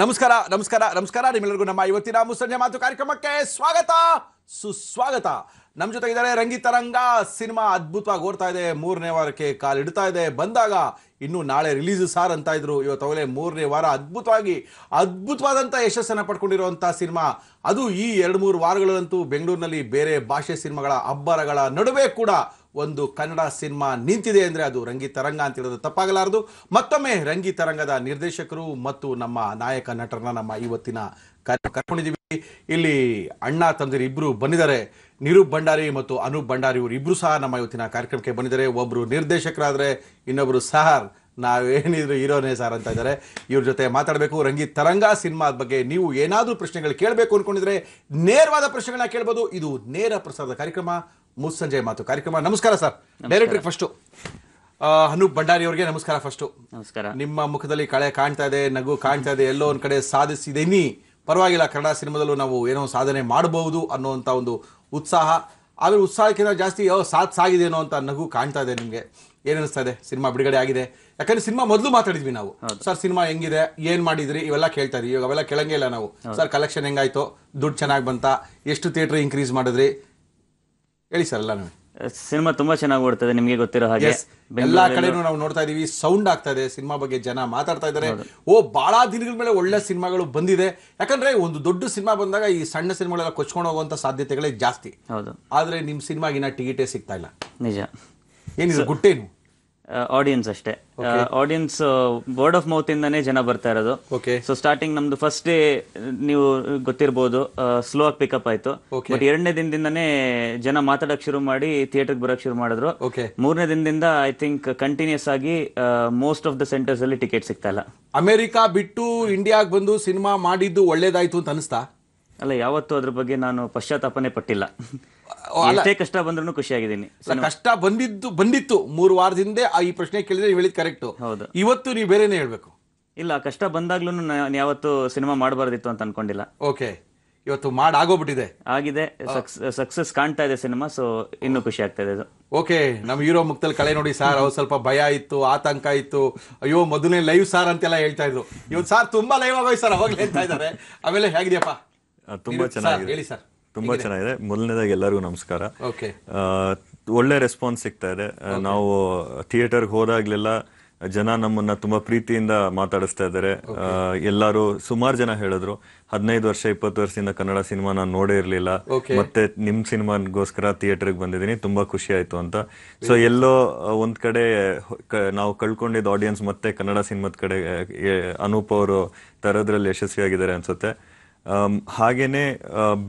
ನಮಸ್ಕಾರ ನಮಸ್ಕಾರ ನಮಸ್ಕಾರ ನಿಮ್ಮೆಲ್ಲರಿಗೂ ನಮ್ಮ ಇವತ್ತಿನ ಮುಸ್ಸಂಜೆ ಮಾತು ಕಾರ್ಯಕ್ರಮಕ್ಕೆ ಸ್ವಾಗತ ಸುಸ್ವಾಗತ ನಮ್ಮ ಜೊತೆಗಿದ್ದಾರೆ ರಂಗಿತರಂಗ ಸಿನಿಮಾ ಅದ್ಭುತವಾಗಿ ಓಡ್ತಾ ಇದೆ ಮೂರನೇ ವಾರಕ್ಕೆ ಇಡ್ತಾ ಇದೆ ಬಂದಾಗ ಇನ್ನು ನಾಳೆ ರಿಲೀಸ್ ಸಾರ್ ಅಂತ ಇದ್ರು ಇವತ್ತು ಅವಲೇ ಮೂರನೇ ವಾರ ಅದ್ಭುತವಾಗಿ ಅದ್ಭುತವಾದಂಥ ಯಶಸ್ಸನ್ನು ಪಡ್ಕೊಂಡಿರುವಂಥ ಸಿನಿಮಾ ಅದು ಈ ಎರಡು ಮೂರು ವಾರಗಳಂತೂ ಬೆಂಗಳೂರಿನಲ್ಲಿ ಬೇರೆ ಭಾಷೆ ಸಿನಿಮಾಗಳ ಅಬ್ಬರಗಳ ನಡುವೆ ಕೂಡ ಒಂದು ಕನ್ನಡ ಸಿನಿಮಾ ನಿಂತಿದೆ ಅಂದರೆ ಅದು ರಂಗಿ ತರಂಗ ಅಂತ ಹೇಳೋದು ತಪ್ಪಾಗಲಾರದು ಮತ್ತೊಮ್ಮೆ ರಂಗಿ ತರಂಗದ ನಿರ್ದೇಶಕರು ಮತ್ತು ನಮ್ಮ ನಾಯಕ ನಟರನ್ನ ನಮ್ಮ ಇವತ್ತಿನ ಕರ್ಕೊಂಡಿದ್ದೀವಿ ಇಲ್ಲಿ ಅಣ್ಣ ತಂದಿರಿ ಇಬ್ಬರು ಬಂದಿದ್ದಾರೆ ನಿರೂಪ್ ಭಂಡಾರಿ ಮತ್ತು ಅನೂಪ್ ಭಂಡಾರಿ ಇವರು ಇಬ್ಬರು ಸಹ ನಮ್ಮ ಇವತ್ತಿನ ಕಾರ್ಯಕ್ರಮಕ್ಕೆ ಬಂದಿದ್ದಾರೆ ಒಬ್ಬರು ನಿರ್ದೇಶಕರಾದರೆ ಇನ್ನೊಬ್ಬರು ಸಹರ್ ನಾವೇನಿದ್ರು ಹೀರೋನೇ ಸಾರ್ ಅಂತ ಇದ್ದಾರೆ ಇವ್ರ ಜೊತೆ ಮಾತಾಡಬೇಕು ರಂಗಿ ತರಂಗ ಸಿನಿಮಾದ ಬಗ್ಗೆ ನೀವು ಏನಾದರೂ ಪ್ರಶ್ನೆಗಳು ಕೇಳಬೇಕು ಅಂದ್ಕೊಂಡಿದ್ರೆ ನೇರವಾದ ಪ್ರಶ್ನೆಗಳನ್ನ ಕೇಳ್ಬೋದು ಇದು ನೇರ ಪ್ರಸಾರದ ಕಾರ್ಯಕ್ರಮ ಮುಸ್ಸಂಜೆ ಮಾತು ಕಾರ್ಯಕ್ರಮ ನಮಸ್ಕಾರ sir director first Anup Bhandari ಅವರಿಗೆ ನಮಸ್ಕಾರ ಫಸ್ಟು ನಮಸ್ಕಾರ ನಿಮ್ಮ ಮುಖದಲ್ಲಿ ಕಳೆ ಕಾಣ್ತಾ ಇದೆ ನಗು ಕಾಣ್ತಾ ಇದೆ ಎಲ್ಲೋ ಒಂದ್ ಕಡೆ ಸಾಧಿಸಿದೀನಿ ಪರವಾಗಿಲ್ಲ ಕನ್ನಡ ಸಿನಿಮಾದಲ್ಲೂ ನಾವು ಏನೋ ಸಾಧನೆ ಮಾಡಬಹುದು ಅನ್ನೋವಂಥ ಒಂದು ಉತ್ಸಾಹ ಆದ್ರೆ ಉತ್ಸಾಹಕ್ಕಿಂತ ಜಾಸ್ತಿ ಯಾವ ಸಾಗಿದೆ ಏನೋ ಅಂತ ನಗು ಕಾಣ್ತಾ ಇದೆ ನಿಮಗೆ ಏನಿಸ್ತಾ ಇದೆ ಸಿನಿಮಾ ಬಿಡುಗಡೆ ಆಗಿದೆ ಯಾಕಂದ್ರೆ ಸಿನಿಮಾ ಮೊದಲು ಮಾತಾಡಿದ್ವಿ ನಾವು ಸರ್ ಸಿನಿಮಾ ಹೆಂಗಿದೆ ಏನ್ ಮಾಡಿದ್ರಿ ಇವೆಲ್ಲ ಕೇಳ್ತಾ ಇದ್ವಿ ಇವಾಗ ಅವೆಲ್ಲ ಕೇಳಂಗೇ ಇಲ್ಲ ನಾವು ಸರ್ ಕಲೆಕ್ಷನ್ ಹೆಂಗಾಯ್ತು ದುಡ್ಡು ಚೆನ್ನಾಗಿ ಬಂತ ಎಷ್ಟು ಥಿಯೇಟರ್ ಇನ್ಕ್ರೀಸ್ ಮಾಡಿದ್ರಿ ಹೇಳಿ ಸರ್ ಎಲ್ಲಾನು ಸಿನಿಮಾ ತುಂಬಾ ಚೆನ್ನಾಗಿ ಓಡ್ತದೆ ನಿಮಗೆ ಗೊತ್ತಿರೋ ಹಾಗೆ ಎಲ್ಲಾ ಕಡೆನೂ ನಾವು ನೋಡ್ತಾ ಇದೀವಿ ಸೌಂಡ್ ಆಗ್ತಾ ಇದೆ ಸಿನಿಮಾ ಬಗ್ಗೆ ಜನ ಮಾತಾಡ್ತಾ ಇದ್ದಾರೆ ಓ ಬಹಳ ದಿನಗಳ ಮೇಲೆ ಒಳ್ಳೆ ಸಿನಿಮಾಗಳು ಬಂದಿದೆ ಯಾಕಂದ್ರೆ ಒಂದು ದೊಡ್ಡ ಸಿನಿಮಾ ಬಂದಾಗ ಈ ಸಣ್ಣ ಸಿನಿಮಾಗಳೆಲ್ಲ ಕೊಚ್ಕೊಂಡು ಹೋಗುವಂತ ಸಾಧ್ಯತೆಗಳೇ ಜಾಸ್ತಿ ಹೌದು ಆದ್ರೆ ನಿಮ್ ಸಿನಿಮಾಗಿನ ಟಿಕೆಟೇ ಸಿಗ್ತಾ ಇಲ್ಲ ನಿಜ ಏನಿದೆ ಗುಟ್ಟೇನು ಆಡಿಯನ್ಸ್ ಅಷ್ಟೇ ಆಡಿಯನ್ಸ್ ವರ್ಡ್ ಆಫ್ ಮೌತ್ ಇಂದನೇ ಜನ ಬರ್ತಾ ಇರೋದು ಸೊ ಸ್ಟಾರ್ಟಿಂಗ್ ನಮ್ದು ಫಸ್ಟ್ ಡೇ ನೀವು ಗೊತ್ತಿರಬಹುದು ಸ್ಲೋ ಆಗಿ ಪಿಕಪ್ ಆಯ್ತು ಬಟ್ ಎರಡನೇ ದಿನದಿಂದಾನೇ ಜನ ಮಾತಾಡಕ್ ಶುರು ಮಾಡಿ ಥಿಯೇಟರ್ ಬರಕ್ ಶುರು ಮಾಡಿದ್ರು ಮೂರನೇ ದಿನದಿಂದ ಐ ಥಿಂಕ್ ಕಂಟಿನ್ಯೂಸ್ ಆಗಿ ಮೋಸ್ಟ್ ಆಫ್ ದ ಸೆಂಟರ್ಸ್ ಅಲ್ಲಿ ಟಿಕೆಟ್ ಸಿಗ್ತಾ ಇಲ್ಲ ಅಮೆರಿಕಾ ಬಿಟ್ಟು ಇಂಡಿಯಾಗ್ ಬಂದು ಸಿನಿಮಾ ಮಾಡಿದ್ದು ಒಳ್ಳೇದಾಯ್ತು ಅಂತ ಅನಿಸ್ತಾ ಅಲ್ಲ ಯಾವತ್ತೂ ಅದ್ರ ಬಗ್ಗೆ ನಾನು ಪಶ್ಚಾತ್ತಾಪನೆ ಪಟ್ಟಿಲ್ಲ ಅಷ್ಟೇ ಕಷ್ಟ ಬಂದ್ರು ಖುಷಿಯಾಗಿದ್ದೀನಿ ಕಷ್ಟ ಬಂದಿದ್ದು ಬಂದಿತ್ತು ಮೂರು ವಾರದಿಂದ ಈ ಪ್ರಶ್ನೆ ಕೇಳಿದ್ರೆ ಹೇಳಿದ್ ಕರೆಕ್ಟ್ ಹೌದು ಇವತ್ತು ನೀವು ಬೇರೆನೇ ಹೇಳ್ಬೇಕು ಇಲ್ಲ ಕಷ್ಟ ಬಂದಾಗ್ಲೂ ನಾನು ಯಾವತ್ತು ಸಿನಿಮಾ ಮಾಡಬಾರ್ದಿತ್ತು ಅಂತ ಅನ್ಕೊಂಡಿಲ್ಲ ಓಕೆ ಇವತ್ತು ಮಾಡ್ ಆಗೋಗ್ಬಿಟ್ಟಿದೆ ಆಗಿದೆ ಸಕ್ಸಸ್ ಕಾಣ್ತಾ ಇದೆ ಸಿನಿಮಾ ಸೊ ಇನ್ನು ಖುಷಿ ಆಗ್ತಾ ಇದೆ ಓಕೆ ನಮ್ ಹೀರೋ ಮುಕ್ತಲ್ಲಿ ಕಳೆ ನೋಡಿ ಸರ್ ಅವ್ರು ಸ್ವಲ್ಪ ಭಯ ಇತ್ತು ಆತಂಕ ಇತ್ತು ಅಯ್ಯೋ ಮೊದಲನೇ ಲೈವ್ ಸಾರ್ ಅಂತೆಲ್ಲ ಹೇಳ್ತಾ ಇದ್ರು ಇವತ್ತು ಸಾರ್ ತುಂಬಾ ಲೈವ್ ಆಗೋಯ್ ಸರ್ ಅವಾಗ ಹೇಳ್ತಾ ಇದ್ದಾರೆ ಆಮೇಲೆ ಹೇಗಿದೆಯಪ್ಪ ತುಂಬಾ ಚೆನ್ನಾಗಿ ಹೇಳಿ ಸರ್ ತುಂಬಾ ಚೆನ್ನಾಗಿದೆ ಮೊದಲನೇದಾಗಿ ಎಲ್ಲರಿಗೂ ನಮಸ್ಕಾರ ಒಳ್ಳೆ ರೆಸ್ಪಾನ್ಸ್ ಸಿಗ್ತಾ ಇದೆ ನಾವು ಥಿಯೇಟರ್ಗೆ ಹೋದಾಗ್ಲೆಲ್ಲ ಜನ ನಮ್ಮನ್ನ ತುಂಬಾ ಪ್ರೀತಿಯಿಂದ ಮಾತಾಡಿಸ್ತಾ ಇದ್ದಾರೆ ಎಲ್ಲರೂ ಸುಮಾರು ಜನ ಹೇಳಿದ್ರು ಹದಿನೈದು ವರ್ಷ ಇಪ್ಪತ್ತು ವರ್ಷದಿಂದ ಕನ್ನಡ ಸಿನಿಮಾ ನಾನು ನೋಡೇ ಇರ್ಲಿಲ್ಲ ಮತ್ತೆ ನಿಮ್ ಸಿನಿಮಾಗೋಸ್ಕರ ಥಿಯೇಟರ್ಗೆ ಬಂದಿದ್ದೀನಿ ತುಂಬಾ ಖುಷಿ ಆಯ್ತು ಅಂತ ಸೊ ಎಲ್ಲೋ ಒಂದ್ ಕಡೆ ನಾವು ಕಳ್ಕೊಂಡಿದ್ದ ಆಡಿಯನ್ಸ್ ಮತ್ತೆ ಕನ್ನಡ ಸಿನಿಮಾದ ಕಡೆ ಅನೂಪ್ ಅವರು ತರೋದ್ರಲ್ಲಿ ಯಶಸ್ವಿಯಾಗಿದ್ದಾರೆ ಅನ್ಸುತ್ತೆ ಹಾಗೇನೆ